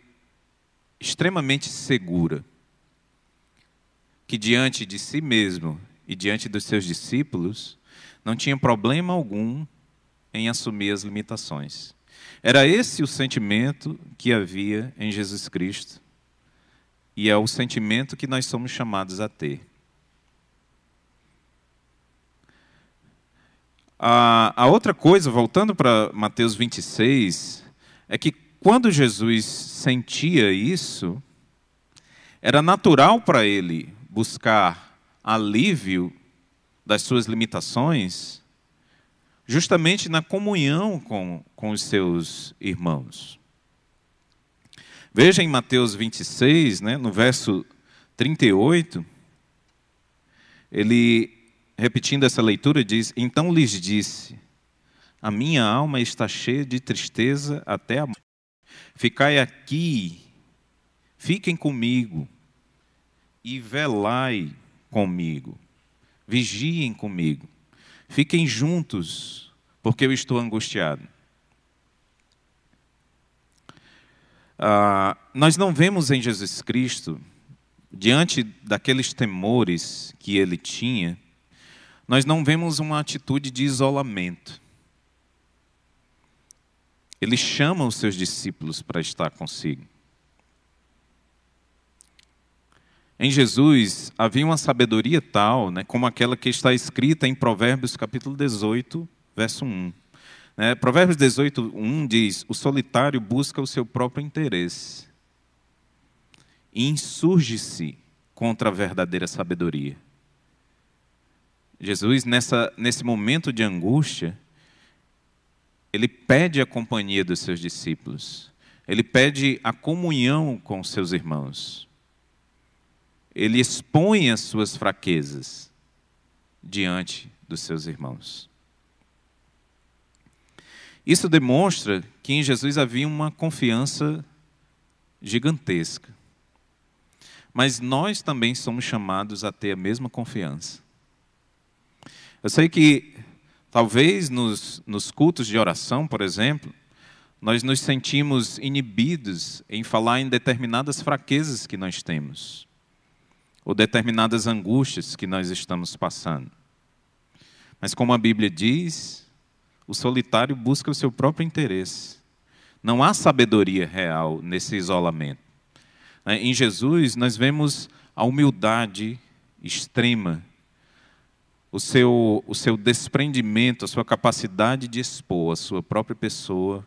extremamente segura, que diante de si mesmo e diante dos seus discípulos, não tinha problema algum em assumir as limitações. Era esse o sentimento que havia em Jesus Cristo. E é o sentimento que nós somos chamados a ter. A, a outra coisa, voltando para Mateus 26, é que quando Jesus sentia isso, era natural para ele buscar alívio das suas limitações justamente na comunhão com, com os seus irmãos. Veja em Mateus 26, né, no verso 38, ele, repetindo essa leitura, diz: Então lhes disse: A minha alma está cheia de tristeza até a morte. Ficai aqui, fiquem comigo e velai comigo, vigiem comigo. Fiquem juntos, porque eu estou angustiado. Ah, nós não vemos em Jesus Cristo, diante daqueles temores que ele tinha, nós não vemos uma atitude de isolamento. Ele chama os seus discípulos para estar consigo. Em Jesus havia uma sabedoria tal, né, como aquela que está escrita em Provérbios capítulo 18, verso 1. Né? Provérbios 18, 1 diz: O solitário busca o seu próprio interesse e insurge-se contra a verdadeira sabedoria. Jesus, nessa, nesse momento de angústia, ele pede a companhia dos seus discípulos, ele pede a comunhão com seus irmãos ele expõe as suas fraquezas diante dos seus irmãos. Isso demonstra que em Jesus havia uma confiança gigantesca. Mas nós também somos chamados a ter a mesma confiança. Eu sei que, talvez nos, nos cultos de oração, por exemplo, nós nos sentimos inibidos em falar em determinadas fraquezas que nós temos ou determinadas angústias que nós estamos passando. Mas, como a Bíblia diz, o solitário busca o seu próprio interesse. Não há sabedoria real nesse isolamento. É, em Jesus, nós vemos a humildade extrema, o seu, o seu desprendimento, a sua capacidade de expor a sua própria pessoa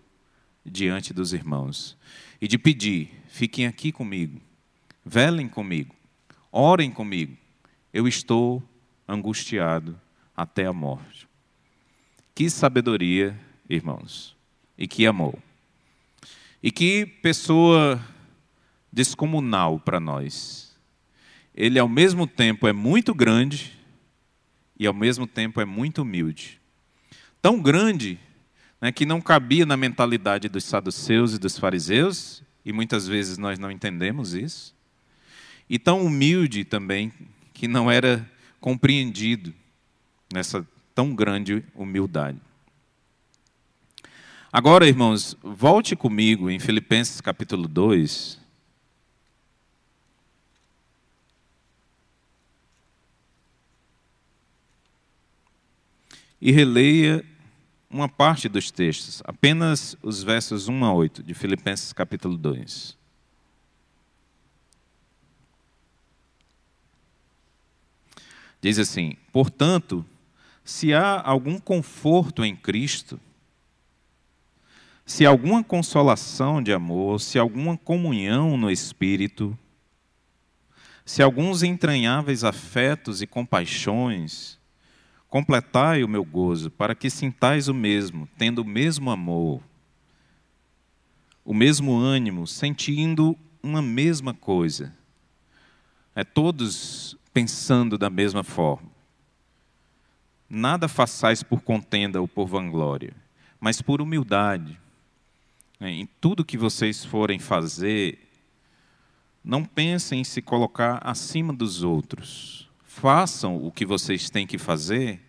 diante dos irmãos e de pedir: fiquem aqui comigo, velem comigo, orem comigo. Eu estou angustiado até a morte. Que sabedoria, irmãos, e que amor. E que pessoa descomunal para nós. Ele, ao mesmo tempo, é muito grande e, ao mesmo tempo, é muito humilde. Tão grande né, que não cabia na mentalidade dos saduceus e dos fariseus, e muitas vezes nós não entendemos isso e tão humilde também, que não era compreendido nessa tão grande humildade. Agora, irmãos, volte comigo em Filipenses capítulo 2. E releia uma parte dos textos, apenas os versos 1 a 8 de Filipenses capítulo 2. Diz assim: portanto, se há algum conforto em Cristo, se alguma consolação de amor, se alguma comunhão no Espírito, se alguns entranháveis afetos e compaixões, completai o meu gozo, para que sintais o mesmo, tendo o mesmo amor, o mesmo ânimo, sentindo uma mesma coisa. É, todos pensando da mesma forma. Nada façais por contenda ou por vanglória, mas por humildade. Né, em tudo que vocês forem fazer, não pensem em se colocar acima dos outros. Façam o que vocês têm que fazer,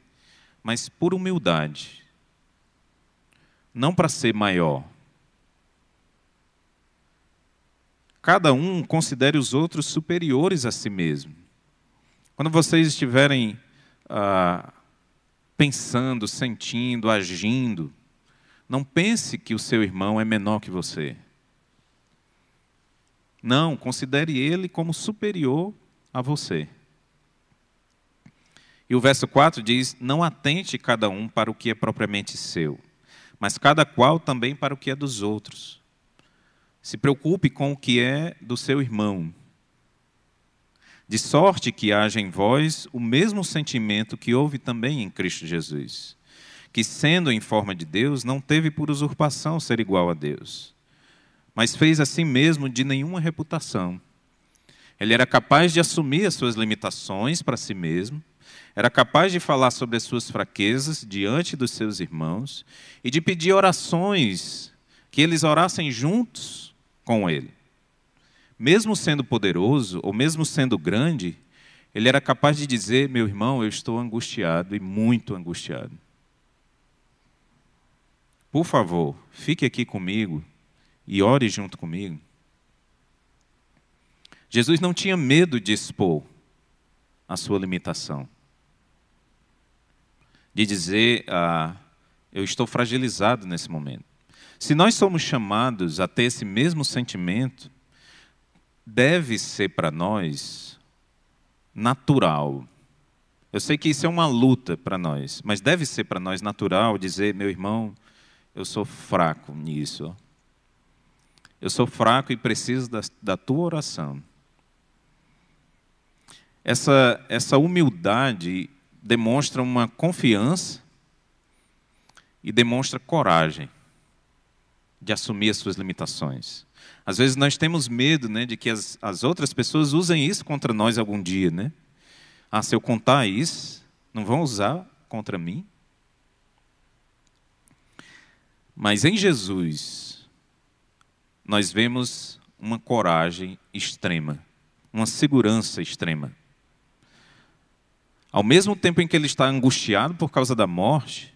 mas por humildade. Não para ser maior. Cada um considere os outros superiores a si mesmo. Quando vocês estiverem ah, pensando, sentindo, agindo, não pense que o seu irmão é menor que você. Não, considere ele como superior a você. E o verso 4 diz: Não atente cada um para o que é propriamente seu, mas cada qual também para o que é dos outros. Se preocupe com o que é do seu irmão, de sorte que haja em vós o mesmo sentimento que houve também em Cristo Jesus, que, sendo em forma de Deus, não teve por usurpação ser igual a Deus, mas fez a si mesmo de nenhuma reputação. Ele era capaz de assumir as suas limitações para si mesmo, era capaz de falar sobre as suas fraquezas diante dos seus irmãos e de pedir orações que eles orassem juntos com ele mesmo sendo poderoso, ou mesmo sendo grande, ele era capaz de dizer: Meu irmão, eu estou angustiado e muito angustiado. Por favor, fique aqui comigo e ore junto comigo. Jesus não tinha medo de expor a sua limitação, de dizer: ah, Eu estou fragilizado nesse momento. Se nós somos chamados a ter esse mesmo sentimento, deve ser para nós natural. Eu sei que isso é uma luta para nós, mas deve ser para nós natural dizer, meu irmão, eu sou fraco nisso. Eu sou fraco e preciso da, da tua oração. Essa, essa humildade demonstra uma confiança e demonstra coragem de assumir as suas limitações. Às vezes nós temos medo né, de que as, as outras pessoas usem isso contra nós algum dia. Né? Ah, se eu contar isso, não vão usar contra mim? Mas em Jesus, nós vemos uma coragem extrema, uma segurança extrema. Ao mesmo tempo em que ele está angustiado por causa da morte,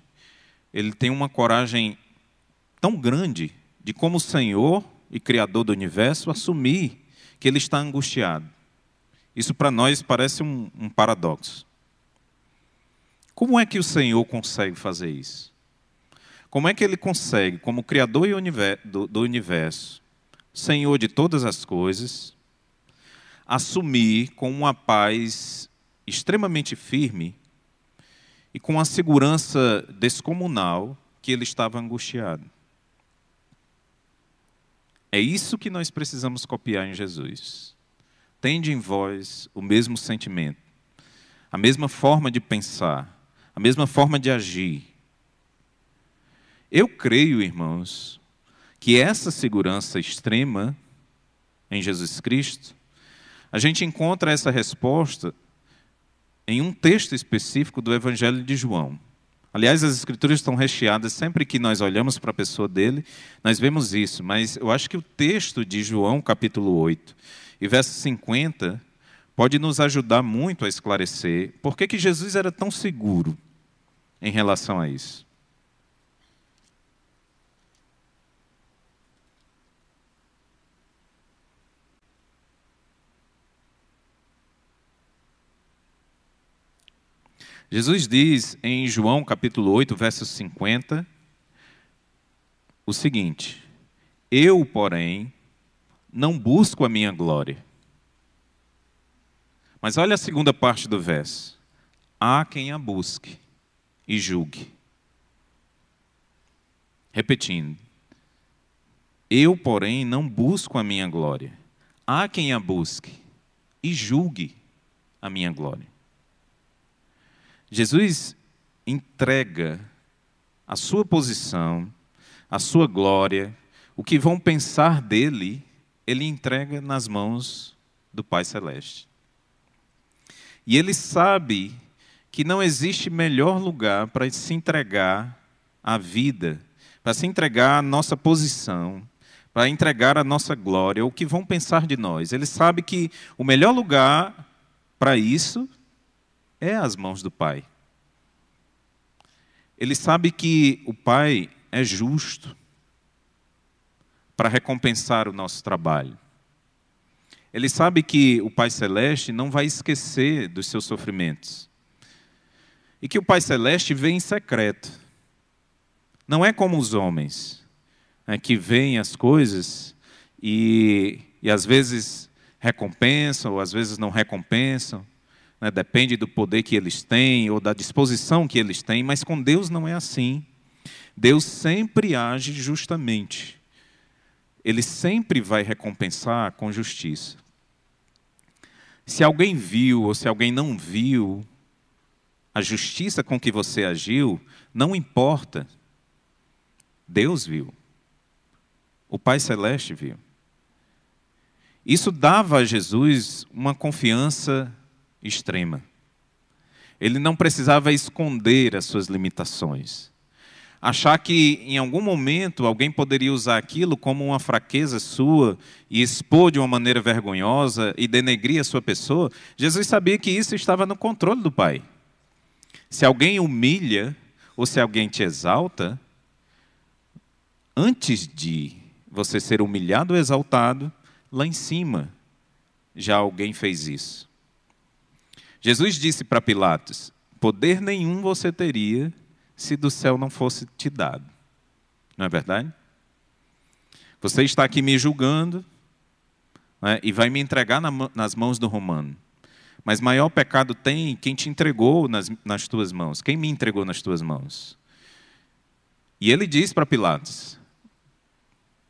ele tem uma coragem tão grande de como o Senhor e Criador do universo assumir que ele está angustiado. Isso para nós parece um, um paradoxo. Como é que o Senhor consegue fazer isso? Como é que ele consegue, como Criador do universo, Senhor de todas as coisas, assumir com uma paz extremamente firme e com a segurança descomunal que ele estava angustiado? É isso que nós precisamos copiar em Jesus. Tende em vós o mesmo sentimento, a mesma forma de pensar, a mesma forma de agir. Eu creio, irmãos, que essa segurança extrema em Jesus Cristo, a gente encontra essa resposta em um texto específico do Evangelho de João. Aliás, as escrituras estão recheadas, sempre que nós olhamos para a pessoa dele, nós vemos isso, mas eu acho que o texto de João, capítulo 8, e verso 50, pode nos ajudar muito a esclarecer por que, que Jesus era tão seguro em relação a isso. Jesus diz em João capítulo 8, verso 50, o seguinte: Eu, porém, não busco a minha glória. Mas olha a segunda parte do verso. Há quem a busque e julgue. Repetindo. Eu, porém, não busco a minha glória. Há quem a busque e julgue a minha glória. Jesus entrega a sua posição, a sua glória, o que vão pensar dele, ele entrega nas mãos do Pai Celeste. E ele sabe que não existe melhor lugar para se entregar à vida, para se entregar à nossa posição, para entregar a nossa glória, o que vão pensar de nós. Ele sabe que o melhor lugar para isso é as mãos do Pai. Ele sabe que o Pai é justo para recompensar o nosso trabalho. Ele sabe que o Pai Celeste não vai esquecer dos seus sofrimentos. E que o Pai Celeste vem em secreto. Não é como os homens, né, que veem as coisas e, e às vezes recompensam, ou às vezes não recompensam né? depende do poder que eles têm ou da disposição que eles têm, mas com Deus não é assim. Deus sempre age justamente. Ele sempre vai recompensar com justiça. Se alguém viu ou se alguém não viu a justiça com que você agiu, não importa. Deus viu. O Pai Celeste viu. Isso dava a Jesus uma confiança extrema. Ele não precisava esconder as suas limitações. Achar que em algum momento alguém poderia usar aquilo como uma fraqueza sua e expor de uma maneira vergonhosa e denegrir a sua pessoa, Jesus sabia que isso estava no controle do Pai. Se alguém humilha ou se alguém te exalta, antes de você ser humilhado ou exaltado, lá em cima já alguém fez isso. Jesus disse para Pilatos: Poder nenhum você teria se do céu não fosse te dado. Não é verdade? Você está aqui me julgando né, e vai me entregar na, nas mãos do romano. Mas maior pecado tem quem te entregou nas, nas tuas mãos. Quem me entregou nas tuas mãos? E ele diz para Pilatos: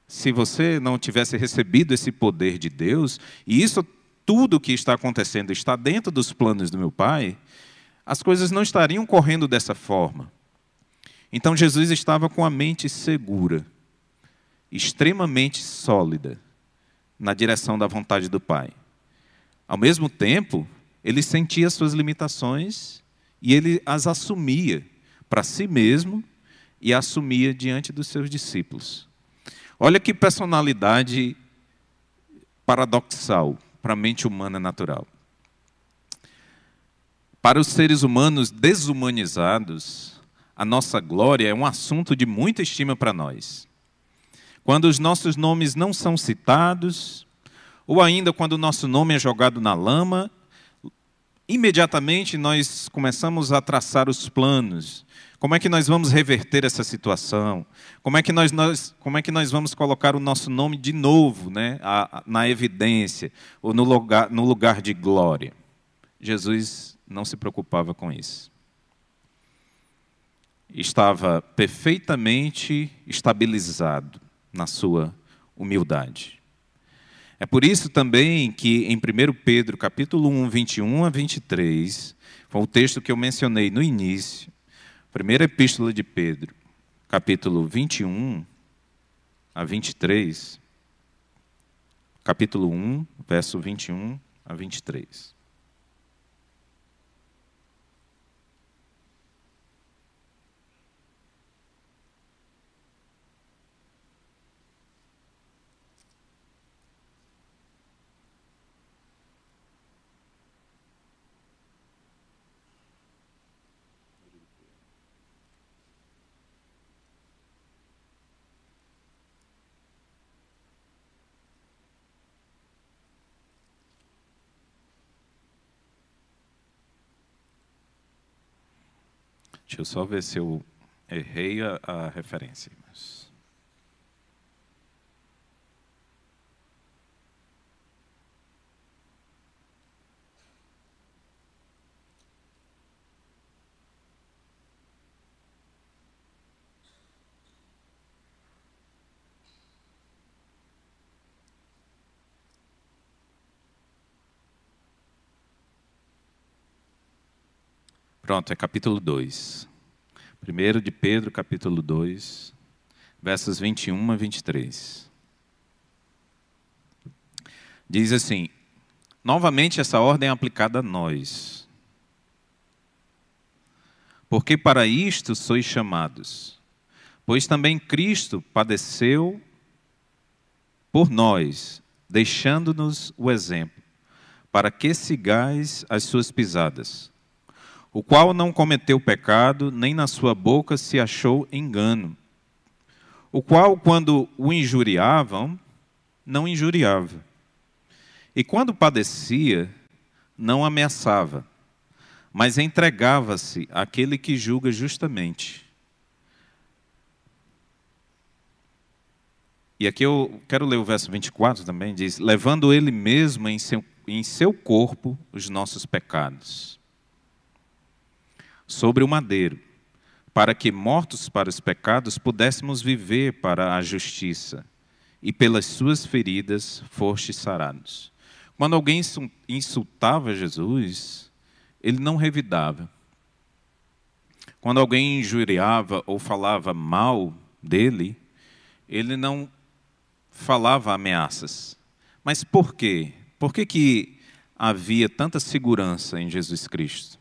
se você não tivesse recebido esse poder de Deus, e isso tudo o que está acontecendo está dentro dos planos do meu Pai, as coisas não estariam correndo dessa forma. Então Jesus estava com a mente segura, extremamente sólida, na direção da vontade do Pai. Ao mesmo tempo, ele sentia suas limitações e ele as assumia para si mesmo e assumia diante dos seus discípulos. Olha que personalidade paradoxal para a mente humana natural. Para os seres humanos desumanizados, a nossa glória é um assunto de muita estima para nós. Quando os nossos nomes não são citados, ou ainda quando o nosso nome é jogado na lama, imediatamente nós começamos a traçar os planos como é que nós vamos reverter essa situação? Como é que nós, nós, como é que nós vamos colocar o nosso nome de novo né, a, a, na evidência ou no lugar, no lugar de glória? Jesus não se preocupava com isso. Estava perfeitamente estabilizado na sua humildade. É por isso também que em 1 Pedro, capítulo 1, 21 a 23, foi o texto que eu mencionei no início, Primeira Epístola de Pedro, capítulo 21 a 23. Capítulo 1, verso 21 a 23. Deixa eu só ver se eu errei a, a referência. Mas... Pronto, é capítulo 2. Primeiro de Pedro, capítulo 2, versos 21 a 23. Diz assim: Novamente essa ordem é aplicada a nós. Porque para isto sois chamados. Pois também Cristo padeceu por nós, deixando-nos o exemplo, para que sigais as suas pisadas o qual não cometeu pecado, nem na sua boca se achou engano, o qual, quando o injuriavam, não injuriava, e quando padecia, não ameaçava, mas entregava-se àquele que julga justamente. E aqui eu quero ler o verso 24 também, diz: Levando ele mesmo em seu, em seu corpo os nossos pecados sobre o madeiro, para que, mortos para os pecados, pudéssemos viver para a justiça, e pelas suas feridas fostes sarados. Quando alguém insultava Jesus, ele não revidava. Quando alguém injuriava ou falava mal dele, ele não falava ameaças. Mas por quê? Por que, que havia tanta segurança em Jesus Cristo?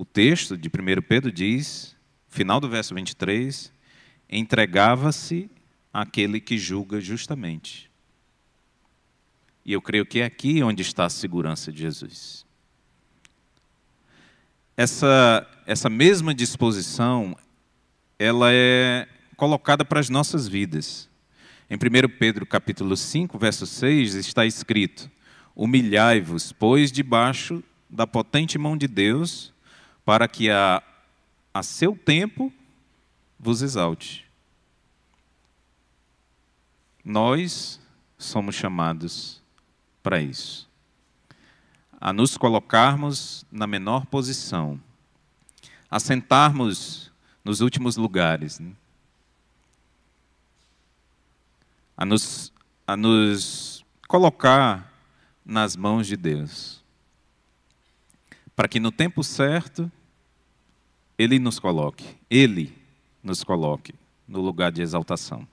O texto de 1 Pedro diz, final do verso 23, entregava-se àquele que julga justamente. E eu creio que é aqui onde está a segurança de Jesus. Essa, essa mesma disposição, ela é colocada para as nossas vidas. Em 1 Pedro capítulo 5, verso 6, está escrito, Humilhai-vos, pois, debaixo da potente mão de Deus, para que a, a seu tempo vos exalte. Nós somos chamados para isso, a nos colocarmos na menor posição, a sentarmos nos últimos lugares, né? a, nos, a nos colocar nas mãos de Deus, para que no tempo certo ele nos coloque, Ele nos coloque no lugar de exaltação.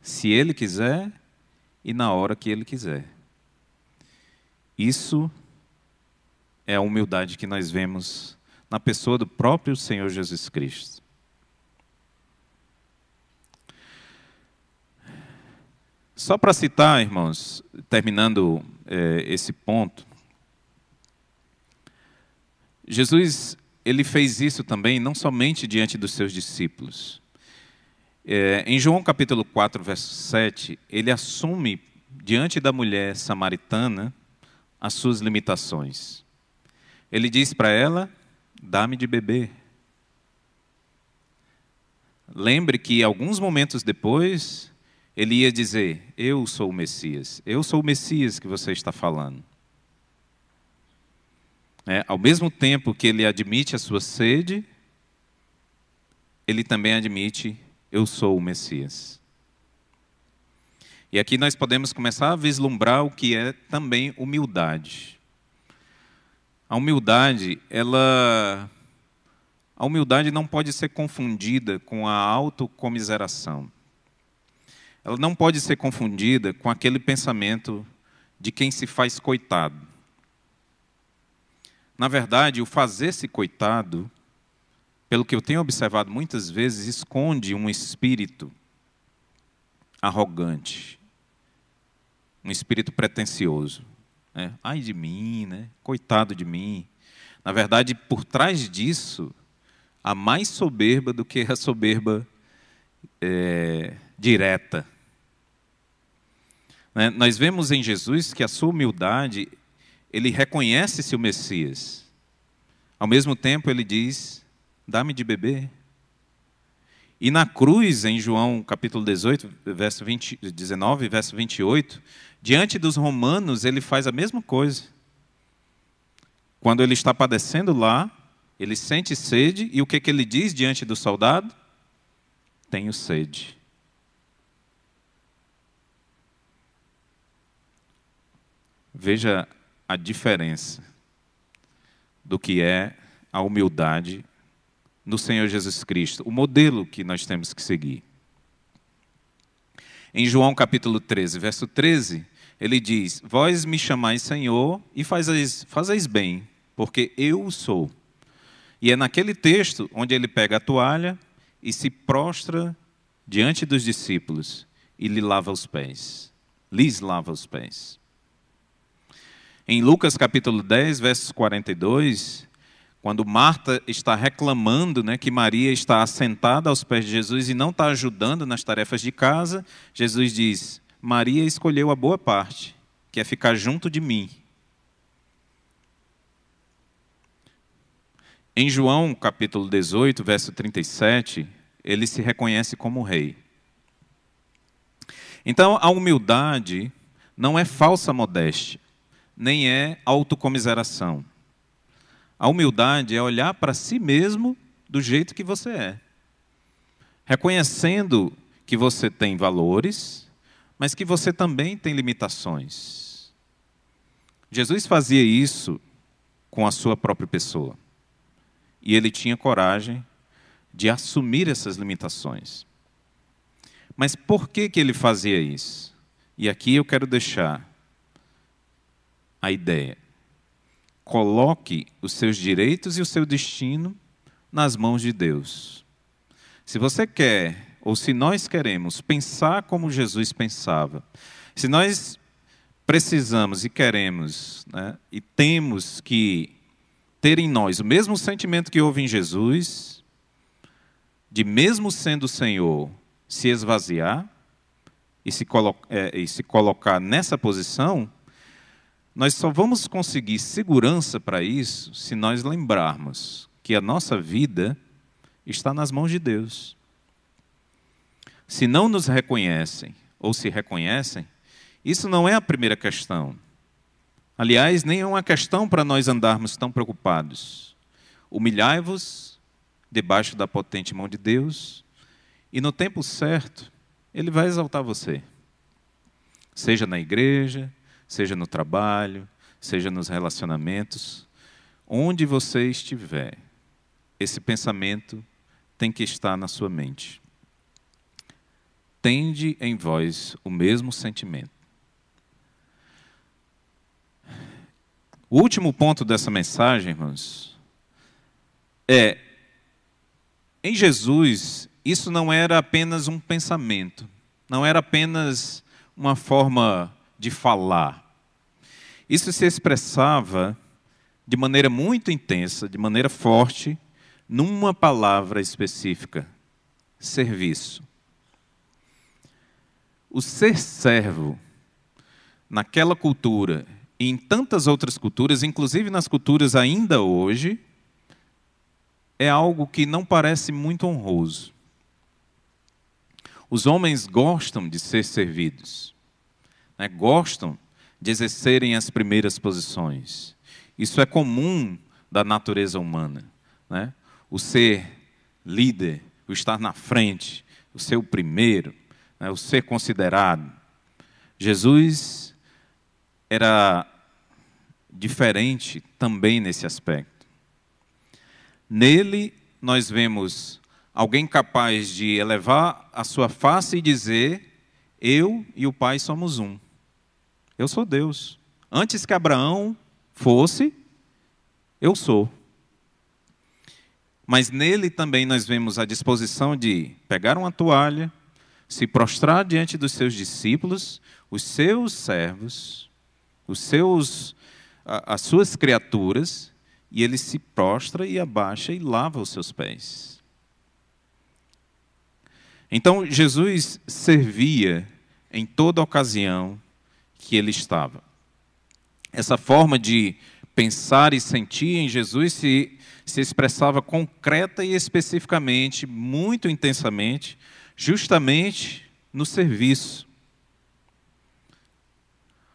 Se Ele quiser e na hora que Ele quiser. Isso é a humildade que nós vemos na pessoa do próprio Senhor Jesus Cristo. Só para citar, irmãos, terminando é, esse ponto, Jesus ele fez isso também, não somente diante dos seus discípulos. É, em João capítulo 4, verso 7, ele assume diante da mulher samaritana as suas limitações. Ele diz para ela: dá-me de beber. Lembre que alguns momentos depois ele ia dizer: Eu sou o Messias, eu sou o Messias que você está falando. Né? Ao mesmo tempo que ele admite a sua sede, ele também admite: Eu sou o Messias. E aqui nós podemos começar a vislumbrar o que é também humildade. A humildade, ela. A humildade não pode ser confundida com a autocomiseração. Ela não pode ser confundida com aquele pensamento de quem se faz coitado. Na verdade, o fazer-se coitado, pelo que eu tenho observado muitas vezes, esconde um espírito arrogante, um espírito pretensioso. Né? Ai de mim, né? coitado de mim. Na verdade, por trás disso, há mais soberba do que a soberba é, direta. Né? Nós vemos em Jesus que a sua humildade ele reconhece-se o Messias. Ao mesmo tempo, ele diz: dá-me de beber. E na cruz, em João capítulo 18, verso 20, 19, verso 28, diante dos romanos, ele faz a mesma coisa. Quando ele está padecendo lá, ele sente sede, e o que, que ele diz diante do soldado? Tenho sede. Veja a diferença do que é a humildade no Senhor Jesus Cristo, o modelo que nós temos que seguir. Em João capítulo 13, verso 13, ele diz: Vós me chamais Senhor e fazeis, fazeis bem, porque eu sou. E é naquele texto onde ele pega a toalha e se prostra diante dos discípulos e lhe lava os pés. Lhes lava os pés. Em Lucas capítulo 10, versos 42, quando Marta está reclamando né, que Maria está assentada aos pés de Jesus e não está ajudando nas tarefas de casa, Jesus diz: Maria escolheu a boa parte, que é ficar junto de mim. Em João capítulo 18, verso 37, ele se reconhece como rei. Então, a humildade não é falsa modéstia, nem é autocomiseração. A humildade é olhar para si mesmo do jeito que você é, reconhecendo que você tem valores, mas que você também tem limitações. Jesus fazia isso com a sua própria pessoa. E ele tinha coragem de assumir essas limitações. Mas por que, que ele fazia isso? E aqui eu quero deixar a ideia. Coloque os seus direitos e o seu destino nas mãos de Deus. Se você quer, ou se nós queremos, pensar como Jesus pensava, se nós precisamos e queremos, né, e temos que ter em nós o mesmo sentimento que houve em Jesus, de mesmo sendo o Senhor, se esvaziar e se, colo é, e se colocar nessa posição, nós só vamos conseguir segurança para isso se nós lembrarmos que a nossa vida está nas mãos de Deus. Se não nos reconhecem ou se reconhecem, isso não é a primeira questão. Aliás, nem é uma questão para nós andarmos tão preocupados. Humilhai-vos debaixo da potente mão de Deus, e no tempo certo, Ele vai exaltar você. Seja na igreja, seja no trabalho, seja nos relacionamentos, onde você estiver, esse pensamento tem que estar na sua mente. Tende em vós o mesmo sentimento. O último ponto dessa mensagem, irmãos, é: em Jesus, isso não era apenas um pensamento, não era apenas uma forma de falar. Isso se expressava de maneira muito intensa, de maneira forte, numa palavra específica: serviço. O ser servo, naquela cultura e em tantas outras culturas, inclusive nas culturas ainda hoje, é algo que não parece muito honroso. Os homens gostam de ser servidos né, gostam de exercerem as primeiras posições. Isso é comum da natureza humana. Né? O ser líder, o estar na frente, o ser o primeiro, né, o ser considerado. Jesus era diferente também nesse aspecto. Nele, nós vemos alguém capaz de elevar a sua face e dizer: Eu e o Pai somos um. Eu sou Deus. Antes que Abraão fosse, eu sou. Mas nele também nós vemos a disposição de pegar uma toalha, se prostrar diante dos seus discípulos, os seus servos, os seus, as suas criaturas, e ele se prostra e abaixa e lava os seus pés. Então Jesus servia em toda ocasião que ele estava. Essa forma de pensar e sentir em Jesus se, se expressava concreta e especificamente, muito intensamente, justamente no serviço.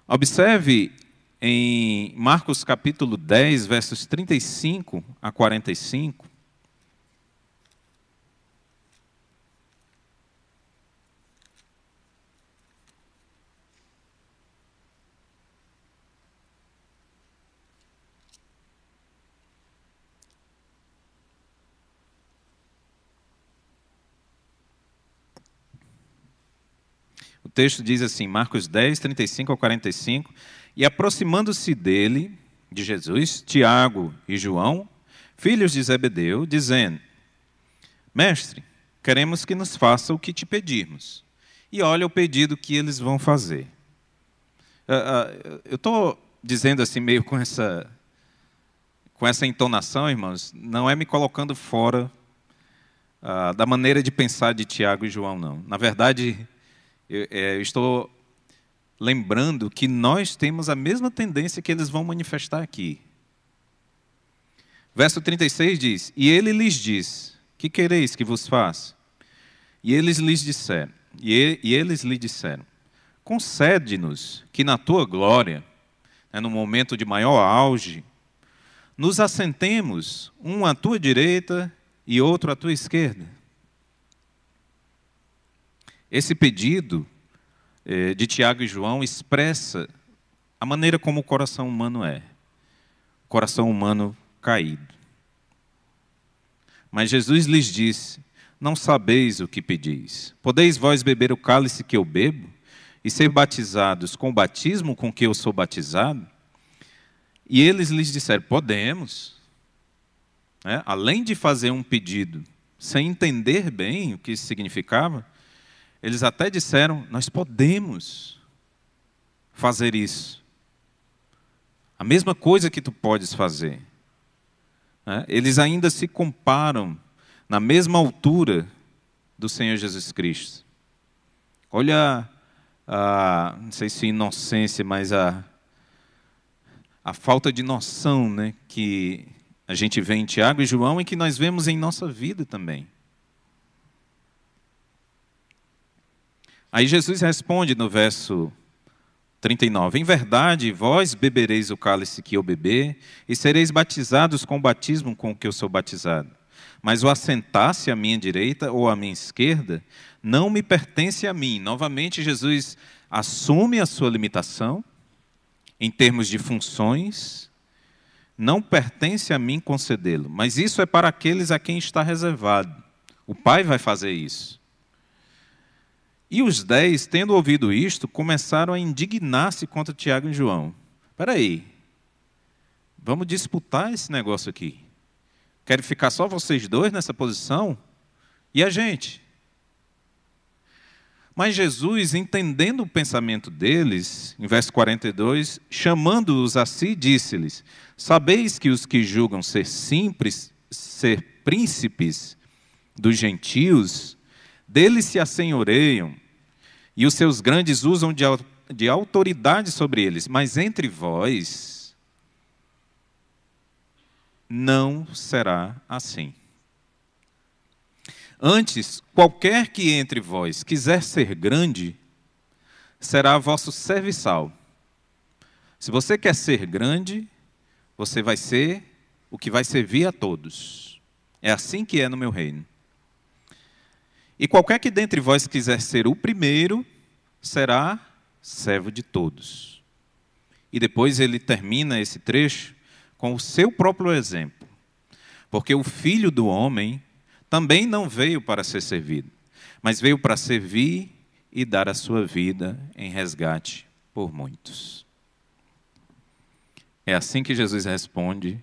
Observe em Marcos capítulo 10, versos 35 a 45, texto diz assim, Marcos 10, 35 ao 45, e aproximando-se dele, de Jesus, Tiago e João, filhos de Zebedeu, dizendo: Mestre, queremos que nos faça o que te pedirmos. E olha o pedido que eles vão fazer. Ah, ah, eu estou dizendo assim, meio com essa, com essa entonação, irmãos, não é me colocando fora ah, da maneira de pensar de Tiago e João, não. Na verdade, eu, é, eu estou lembrando que nós temos a mesma tendência que eles vão manifestar aqui. Verso 36 diz: E ele lhes diz: Que quereis que vos faça? E eles lhes disseram, e, e eles lhe disseram: Concede-nos que na tua glória, né, no momento de maior auge, nos assentemos um à tua direita e outro à tua esquerda esse pedido eh, de Tiago e João expressa a maneira como o coração humano é. O coração humano caído. Mas Jesus lhes disse: Não sabeis o que pedis. Podeis vós beber o cálice que eu bebo e ser batizados com o batismo com que eu sou batizado? E eles lhes disseram: Podemos. É? Além de fazer um pedido sem entender bem o que isso significava, eles até disseram: Nós podemos fazer isso. A mesma coisa que tu podes fazer. Né? Eles ainda se comparam na mesma altura do Senhor Jesus Cristo. Olha, a, não sei se inocência, mas a, a falta de noção né, que a gente vê em Tiago e João e que nós vemos em nossa vida também. Aí Jesus responde no verso 39: Em verdade, vós bebereis o cálice que eu beber, e sereis batizados com o batismo com que eu sou batizado. Mas o assentar-se à minha direita ou à minha esquerda não me pertence a mim. Novamente, Jesus assume a sua limitação em termos de funções. Não pertence a mim concedê-lo, mas isso é para aqueles a quem está reservado. O Pai vai fazer isso. E os dez, tendo ouvido isto, começaram a indignar-se contra Tiago e João. Espera aí, vamos disputar esse negócio aqui. Querem ficar só vocês dois nessa posição? E a gente? Mas Jesus, entendendo o pensamento deles, em verso 42, chamando-os a si, disse-lhes: Sabeis que os que julgam ser simples, ser príncipes dos gentios, deles se assenhoreiam, e os seus grandes usam de, de autoridade sobre eles. Mas entre vós não será assim. Antes, qualquer que entre vós quiser ser grande, será vosso serviçal. Se você quer ser grande, você vai ser o que vai servir a todos. É assim que é no meu reino. E qualquer que dentre vós quiser ser o primeiro, será servo de todos. E depois ele termina esse trecho com o seu próprio exemplo. Porque o filho do homem também não veio para ser servido, mas veio para servir e dar a sua vida em resgate por muitos. É assim que Jesus responde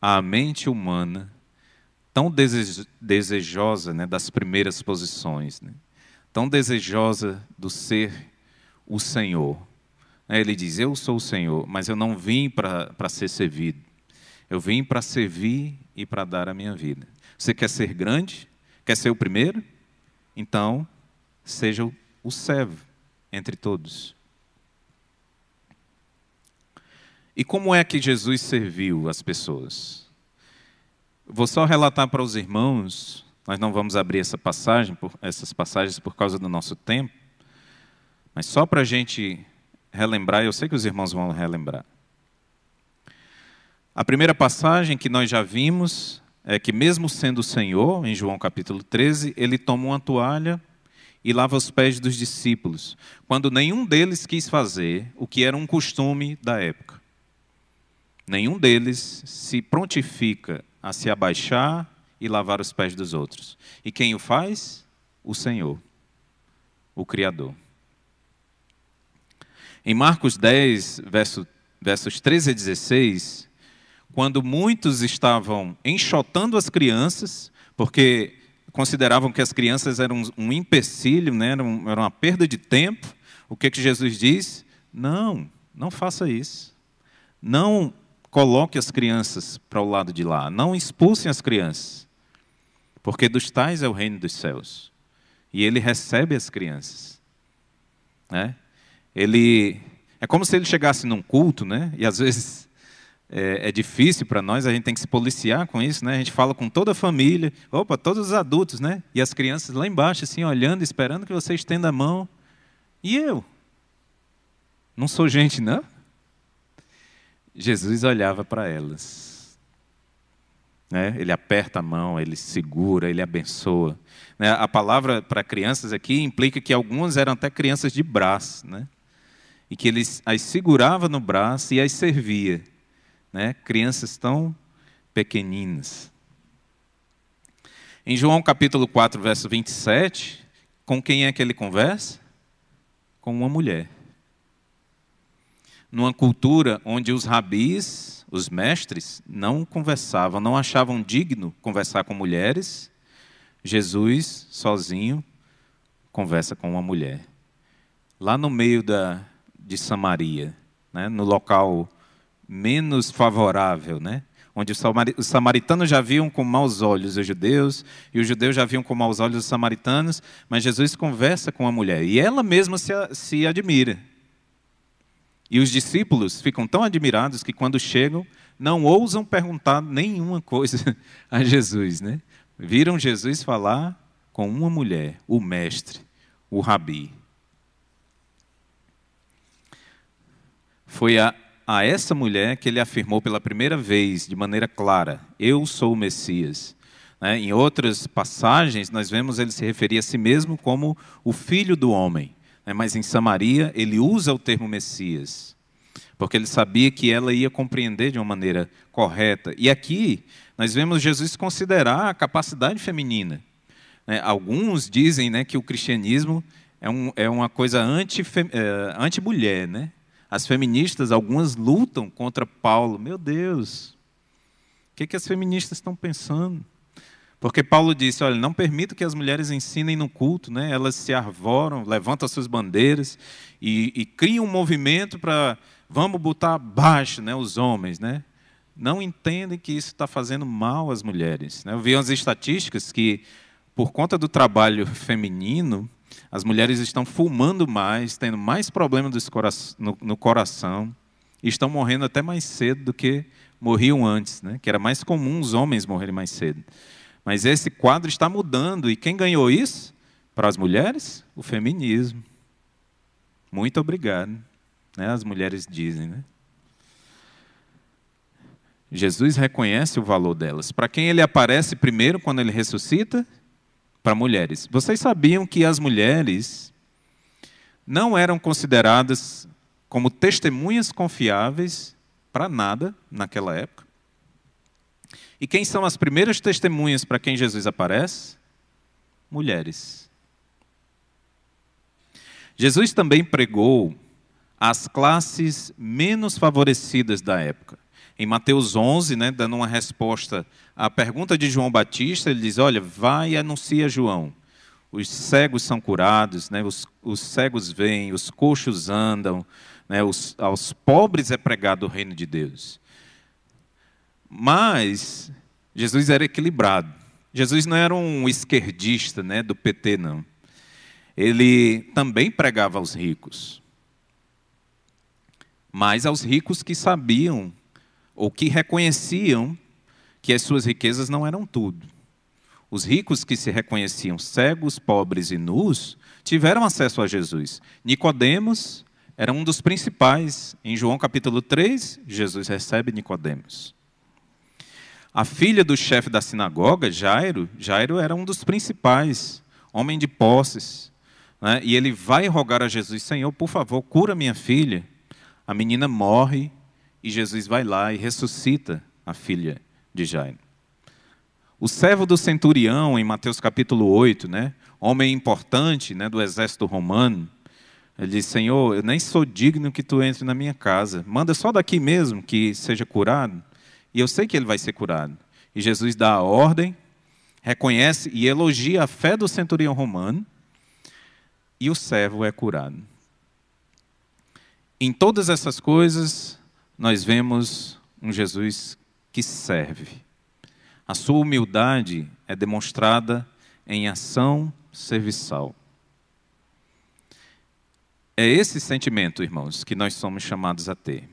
à mente humana tão desejosa né, das primeiras posições, né? tão desejosa do ser o Senhor. Ele diz: Eu sou o Senhor, mas eu não vim para ser servido. Eu vim para servir e para dar a minha vida. Você quer ser grande? Quer ser o primeiro? Então, seja o servo entre todos. E como é que Jesus serviu as pessoas? Vou só relatar para os irmãos, nós não vamos abrir essa passagem, essas passagens por causa do nosso tempo, mas só para a gente relembrar, eu sei que os irmãos vão relembrar. A primeira passagem que nós já vimos é que, mesmo sendo o Senhor, em João capítulo 13, ele toma uma toalha e lava os pés dos discípulos, quando nenhum deles quis fazer o que era um costume da época. Nenhum deles se prontifica a se abaixar e lavar os pés dos outros. E quem o faz? O Senhor, o Criador. Em Marcos 10, verso, versos 13 a 16, quando muitos estavam enxotando as crianças, porque consideravam que as crianças eram um empecilho, né? era, uma perda de tempo, o que, que Jesus diz? Não, não faça isso. Não Coloque as crianças para o lado de lá. Não expulsem as crianças, porque dos tais é o reino dos céus. E ele recebe as crianças. Né? Ele é como se ele chegasse num culto, né? E às vezes é, é, difícil para nós, a gente tem que se policiar com isso, né? A gente fala com toda a família, opa, todos os adultos, né? E as crianças lá embaixo, assim, olhando, esperando que você estenda a mão. E eu? Não sou gente, não? Jesus olhava para elas. Né? Ele aperta a mão, ele segura, ele abençoa. Né? A palavra para crianças aqui implica que algumas eram até crianças de braço, né? e que ele as segurava no braço e as servia. Né? Crianças tão pequeninas. Em João capítulo 4, verso 27, com quem é que ele conversa? Com uma mulher numa cultura onde os rabis, os mestres, não conversavam, não achavam digno conversar com mulheres, Jesus, sozinho, conversa com uma mulher. Lá no meio da, de Samaria, né, no local menos favorável, né, onde os samaritanos já viam com maus olhos os judeus, e os judeus já viam com maus olhos os samaritanos, mas Jesus conversa com a mulher, e ela mesma se, se admira. E os discípulos ficam tão admirados que quando chegam, não ousam perguntar nenhuma coisa a Jesus, né? Viram Jesus falar com uma mulher, o mestre, o rabi. Foi a, a essa mulher que ele afirmou pela primeira vez, de maneira clara: Eu sou o Messias. Né? Em outras passagens, nós vemos ele se referir a si mesmo como o filho do homem. Né? mas em Samaria ele usa o termo Messias, porque ele sabia que ela ia compreender de uma maneira correta. E aqui nós vemos Jesus considerar a capacidade feminina. Né? Alguns dizem né, que o cristianismo é, um, é uma coisa eh, anti-mulher, anti né? As feministas, algumas lutam contra Paulo. Meu Deus, o que, que as feministas estão pensando? Porque Paulo disse: olha, não permito que as mulheres ensinem no culto, né? elas se arvoram, levantam suas bandeiras e, e criam um movimento para vamos botar abaixo né, os homens. Né? Não entendem que isso está fazendo mal às mulheres. Né? Eu vi umas estatísticas que, por conta do trabalho feminino, as mulheres estão fumando mais, tendo mais problemas no, no coração, e estão morrendo até mais cedo do que morriam antes, né? que era mais comum os homens morrerem mais cedo. Mas esse quadro está mudando. E quem ganhou isso? Para as mulheres, o feminismo. Muito obrigado. Né? As mulheres dizem, né? Jesus reconhece o valor delas. Para quem ele aparece primeiro quando ele ressuscita? Para mulheres. Vocês sabiam que as mulheres não eram consideradas como testemunhas confiáveis para nada naquela época? E quem são as primeiras testemunhas para quem Jesus aparece? Mulheres. Jesus também pregou às classes menos favorecidas da época. Em Mateus 11, né, dando uma resposta à pergunta de João Batista, ele diz: Olha, vai e anuncia João. Os cegos são curados, né, os, os cegos vêm, os coxos andam, né, os, aos pobres é pregado o reino de Deus. Mas Jesus era equilibrado. Jesus não era um esquerdista né, do PT, não. Ele também pregava aos ricos. Mas aos ricos que sabiam ou que reconheciam que as suas riquezas não eram tudo. Os ricos que se reconheciam cegos, pobres e nus tiveram acesso a Jesus. Nicodemos era um dos principais. Em João capítulo 3, Jesus recebe Nicodemos. A filha do chefe da sinagoga, Jairo, Jairo era um dos principais, homem de posses. Né? E ele vai rogar a Jesus: Senhor, por favor, cura minha filha. A menina morre e Jesus vai lá e ressuscita a filha de Jairo. O servo do centurião, em Mateus capítulo 8, né? homem importante né? do exército romano, ele diz: Senhor, eu nem sou digno que tu entre na minha casa. Manda só daqui mesmo que seja curado e eu sei que ele vai ser curado. E Jesus dá a ordem, reconhece e elogia a fé do centurião romano, e o servo é curado. Em todas essas coisas, nós vemos um Jesus que serve. A sua humildade é demonstrada em ação serviçal. É esse sentimento, irmãos, que nós somos chamados a ter.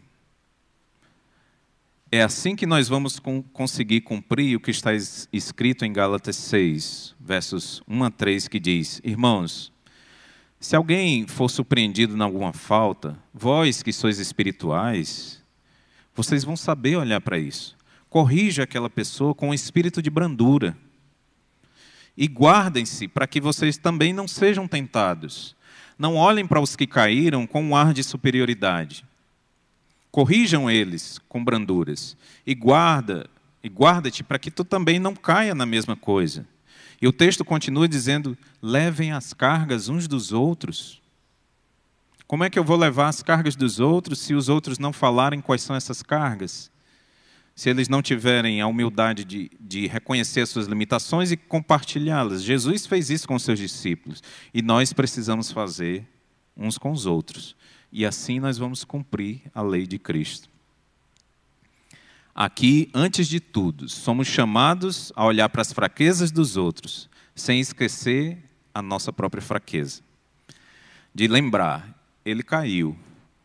É assim que nós vamos conseguir cumprir o que está escrito em Gálatas 6, versos 1 a 3, que diz: Irmãos, se alguém for surpreendido em alguma falta, vós que sois espirituais, vocês vão saber olhar para isso. Corrija aquela pessoa com um espírito de brandura. E guardem-se para que vocês também não sejam tentados. Não olhem para os que caíram com um ar de superioridade Corrijam eles com branduras e guarda e guarda-te para que tu também não caia na mesma coisa. E o texto continua dizendo: levem as cargas uns dos outros. Como é que eu vou levar as cargas dos outros se os outros não falarem quais são essas cargas? Se eles não tiverem a humildade de, de reconhecer as suas limitações e compartilhá-las. Jesus fez isso com os seus discípulos e nós precisamos fazer uns com os outros e assim nós vamos cumprir a lei de Cristo. Aqui, antes de tudo, somos chamados a olhar para as fraquezas dos outros, sem esquecer a nossa própria fraqueza. De lembrar, ele caiu,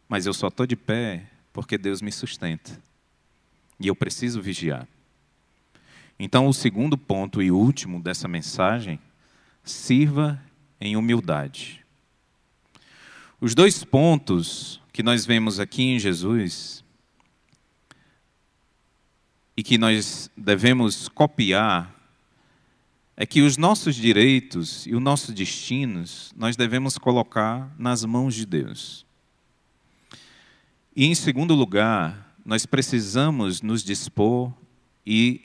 mas eu só estou de pé porque Deus me sustenta. E eu preciso vigiar. Então, o segundo ponto e último dessa mensagem, sirva em humildade. Os dois pontos que nós vemos aqui em Jesus e que nós devemos copiar é que os nossos direitos e os nossos destinos nós devemos colocar nas mãos de Deus. E em segundo lugar, nós precisamos nos dispor e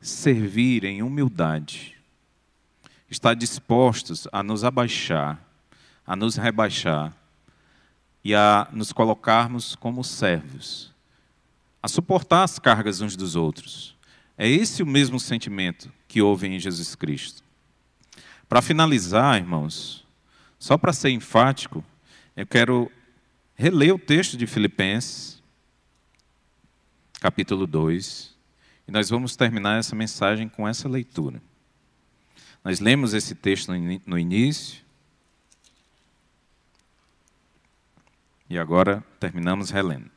servir em humildade. Estar dispostos a nos abaixar a nos rebaixar e a nos colocarmos como servos, a suportar as cargas uns dos outros. É esse o mesmo sentimento que houve em Jesus Cristo. Para finalizar, irmãos, só para ser enfático, eu quero reler o texto de Filipenses, capítulo 2, e nós vamos terminar essa mensagem com essa leitura. Nós lemos esse texto no início, E agora terminamos relendo.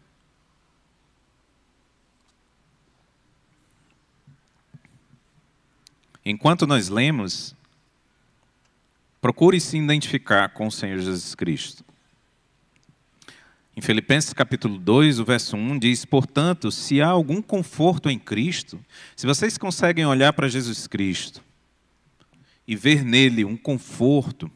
Enquanto nós lemos, procure se identificar com o Senhor Jesus Cristo. Em Filipenses capítulo 2, o verso 1 diz: Portanto, se há algum conforto em Cristo, se vocês conseguem olhar para Jesus Cristo e ver nele um conforto,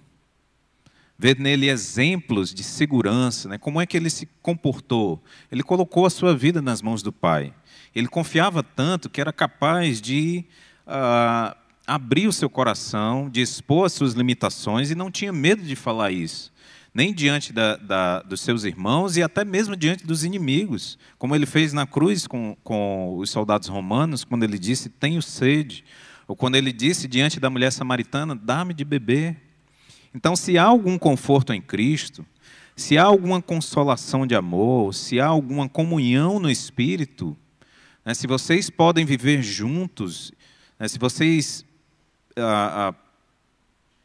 ver nele exemplos de segurança, né? como é que ele se comportou. Ele colocou a sua vida nas mãos do Pai. Ele confiava tanto que era capaz de ah, abrir o seu coração, de expor as suas limitações e não tinha medo de falar isso. Nem diante da, da, dos seus irmãos e até mesmo diante dos inimigos, como ele fez na cruz com, com os soldados romanos, quando ele disse: Tenho sede. Ou quando ele disse diante da mulher samaritana: Dá-me de beber. Então, se há algum conforto em Cristo, se há alguma consolação de amor, se há alguma comunhão no Espírito, né, se vocês podem viver juntos, né, se vocês ah, ah,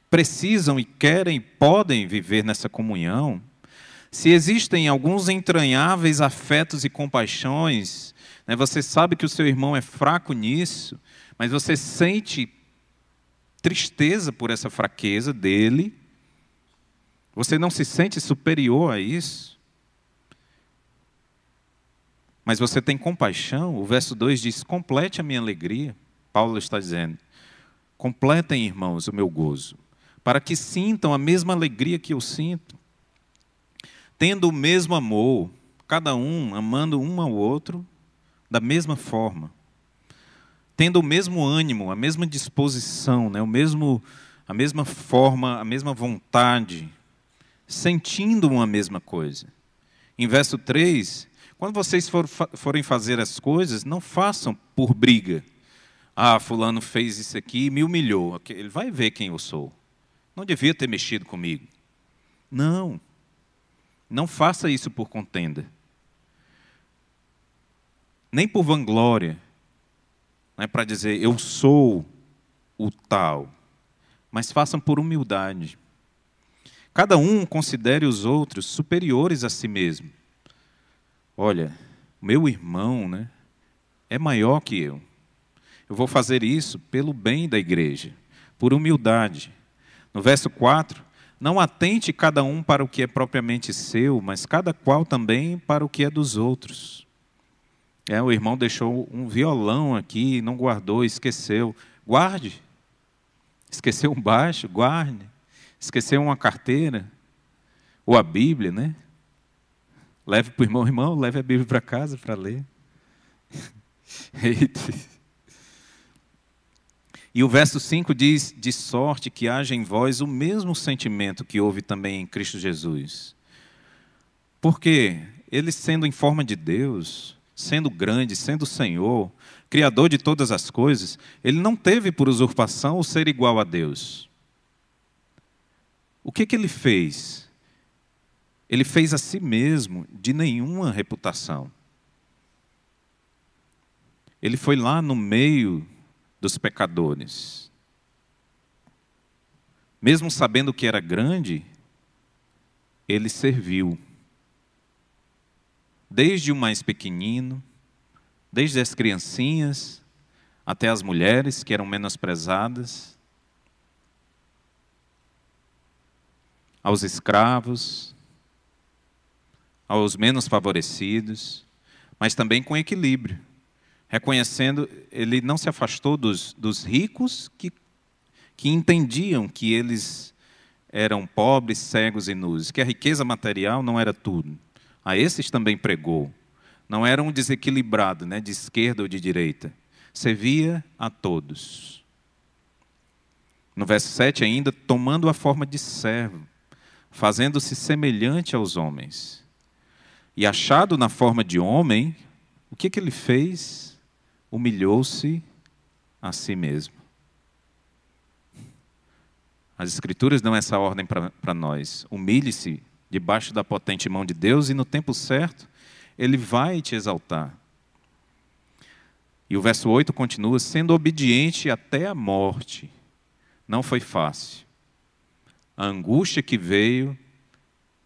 precisam e querem, e podem viver nessa comunhão, se existem alguns entranháveis afetos e compaixões, né, você sabe que o seu irmão é fraco nisso, mas você sente tristeza por essa fraqueza dele? Você não se sente superior a isso? Mas você tem compaixão? O verso 2 diz: complete a minha alegria. Paulo está dizendo: completem, irmãos, o meu gozo, para que sintam a mesma alegria que eu sinto, tendo o mesmo amor, cada um amando um ao outro da mesma forma tendo o mesmo ânimo, a mesma disposição, né, o mesmo, a mesma forma, a mesma vontade, sentindo uma mesma coisa. Em verso 3, quando vocês for, forem fazer as coisas, não façam por briga. Ah, fulano fez isso aqui e me humilhou. Ele vai ver quem eu sou. Não devia ter mexido comigo. Não. Não faça isso por contenda. Nem por vanglória não é para dizer eu sou o tal, mas façam por humildade. Cada um considere os outros superiores a si mesmo. Olha, meu irmão né, é maior que eu. Eu vou fazer isso pelo bem da igreja, por humildade. No verso 4, não atente cada um para o que é propriamente seu, mas cada qual também para o que é dos outros. É, o irmão deixou um violão aqui, não guardou, esqueceu. Guarde. Esqueceu um baixo, guarde. Esqueceu uma carteira, ou a Bíblia, né? Leve para o irmão, irmão, leve a Bíblia para casa para ler. e o verso 5 diz: De sorte que haja em vós o mesmo sentimento que houve também em Cristo Jesus. Porque ele, sendo em forma de Deus, sendo grande, sendo Senhor, Criador de todas as coisas, ele não teve por usurpação o ser igual a Deus. O que, que ele fez? Ele fez a si mesmo de nenhuma reputação. Ele foi lá no meio dos pecadores. Mesmo sabendo que era grande, ele serviu desde o mais pequenino, desde as criancinhas até as mulheres que eram menosprezadas, aos escravos, aos menos favorecidos, mas também com equilíbrio, reconhecendo, ele não se afastou dos, dos ricos que, que entendiam que eles eram pobres, cegos e nus, que a riqueza material não era tudo. A esses também pregou. Não era um desequilibrado, né, de esquerda ou de direita. Servia a todos. No verso 7 ainda, tomando a forma de servo, fazendo-se semelhante aos homens. E achado na forma de homem, o que, que ele fez? Humilhou-se a si mesmo. As Escrituras dão essa ordem para nós: humilhe-se debaixo da potente mão de Deus, e no tempo certo ele vai te exaltar. E o verso 8 continua: sendo obediente até a morte. Não foi fácil. A angústia que veio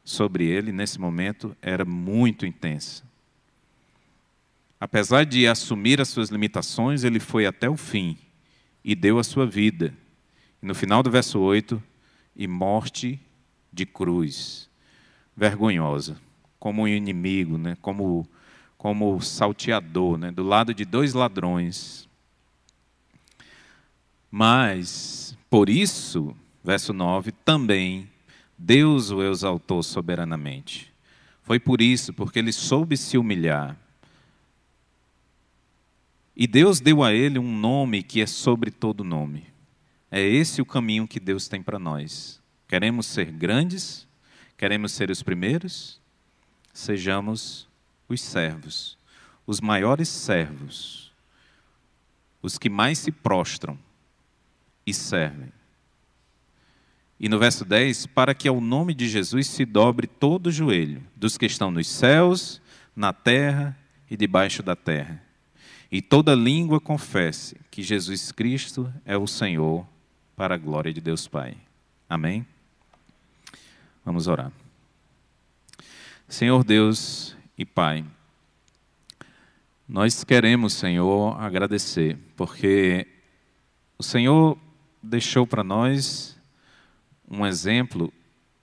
sobre ele nesse momento era muito intensa. Apesar de assumir as suas limitações, ele foi até o fim e deu a sua vida. E no final do verso 8, e morte de cruz vergonhosa, como um inimigo, né? como, como salteador, né? do lado de dois ladrões. Mas, por isso, verso 9, também Deus o exaltou soberanamente. Foi por isso, porque ele soube se humilhar. E Deus deu a ele um nome que é sobre todo nome. É esse o caminho que Deus tem para nós. Queremos ser grandes, Queremos ser os primeiros? Sejamos os servos, os maiores servos, os que mais se prostram e servem. E no verso 10, para que ao nome de Jesus se dobre todo o joelho, dos que estão nos céus, na terra e debaixo da terra. E toda língua confesse que Jesus Cristo é o Senhor, para a glória de Deus Pai. Amém? Vamos orar. Senhor Deus e Pai, nós queremos, Senhor, agradecer, porque o Senhor deixou para nós um exemplo.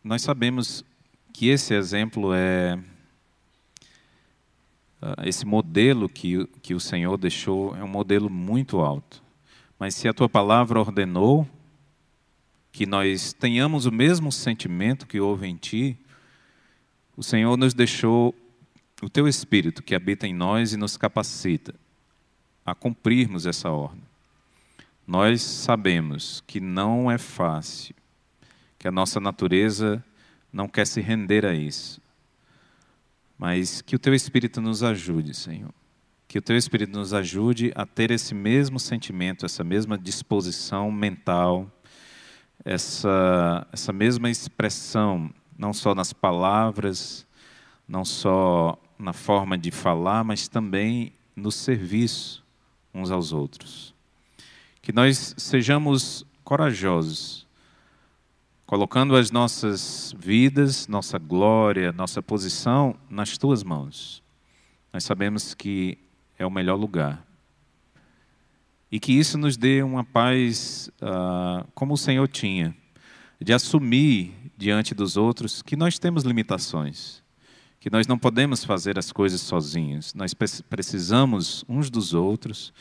Nós sabemos que esse exemplo é ah, esse modelo que, que o Senhor deixou é um modelo muito alto. Mas se a tua palavra ordenou que nós tenhamos o mesmo sentimento que houve em ti, o Senhor nos deixou o teu Espírito que habita em nós e nos capacita a cumprirmos essa ordem. Nós sabemos que não é fácil, que a nossa natureza não quer se render a isso, mas que o teu Espírito nos ajude, Senhor. Que o teu Espírito nos ajude a ter esse mesmo sentimento, essa mesma disposição mental essa, essa mesma expressão, não só nas palavras, não só na forma de falar, mas também no serviço uns aos outros. Que nós sejamos corajosos, colocando as nossas vidas, nossa glória, nossa posição nas tuas mãos. Nós sabemos que é o melhor lugar e que isso nos dê uma paz uh, como o Senhor tinha, de assumir diante dos outros que nós temos limitações, que nós não podemos fazer as coisas sozinhos, nós precisamos uns dos outros.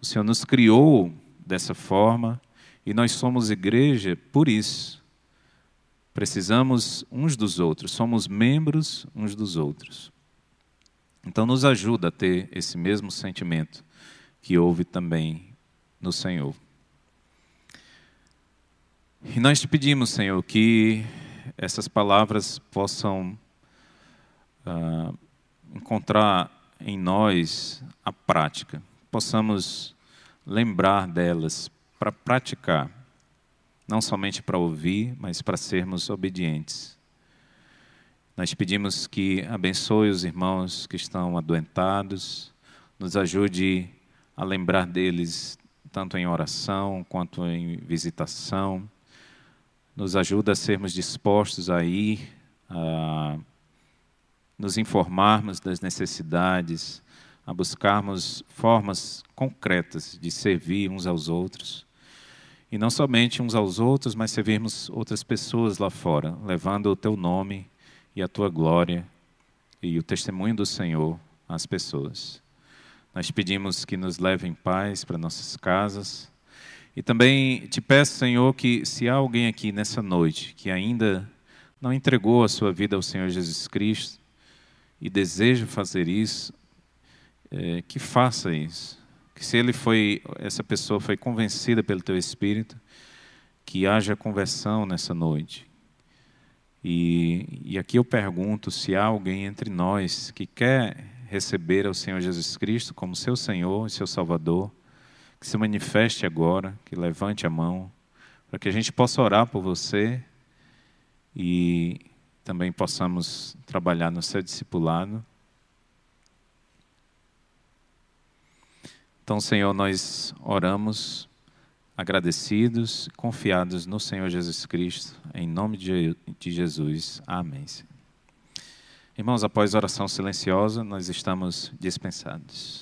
O Senhor nos criou dessa forma e nós somos igreja por isso. Precisamos uns dos outros, somos membros uns dos outros. Então, nos ajuda a ter esse mesmo sentimento que houve também no Senhor. E nós te pedimos, Senhor, que essas palavras possam uh, encontrar em nós a prática, possamos lembrar delas para praticar, não somente para ouvir, mas para sermos obedientes. Nós pedimos que abençoe os irmãos que estão adoentados, nos ajude a lembrar deles tanto em oração quanto em visitação. Nos ajuda a sermos dispostos a ir, a nos informarmos das necessidades, a buscarmos formas concretas de servir uns aos outros. E não somente uns aos outros, mas servirmos outras pessoas lá fora, levando o teu nome e a tua glória e o testemunho do Senhor às pessoas. Nós pedimos que nos leve em paz para nossas casas. E também te peço, Senhor, que se há alguém aqui nessa noite que ainda não entregou a sua vida ao Senhor Jesus Cristo e deseja fazer isso, é, que faça isso. Que se ele foi, essa pessoa foi convencida pelo teu Espírito, que haja conversão nessa noite. E, e aqui eu pergunto se há alguém entre nós que quer receber ao Senhor Jesus Cristo como seu Senhor e seu Salvador, que se manifeste agora, que levante a mão, para que a gente possa orar por você e também possamos trabalhar no seu discipulado. Então, Senhor, nós oramos agradecidos, confiados no Senhor Jesus Cristo, em nome de Jesus. Amém. Irmãos, após oração silenciosa, nós estamos dispensados.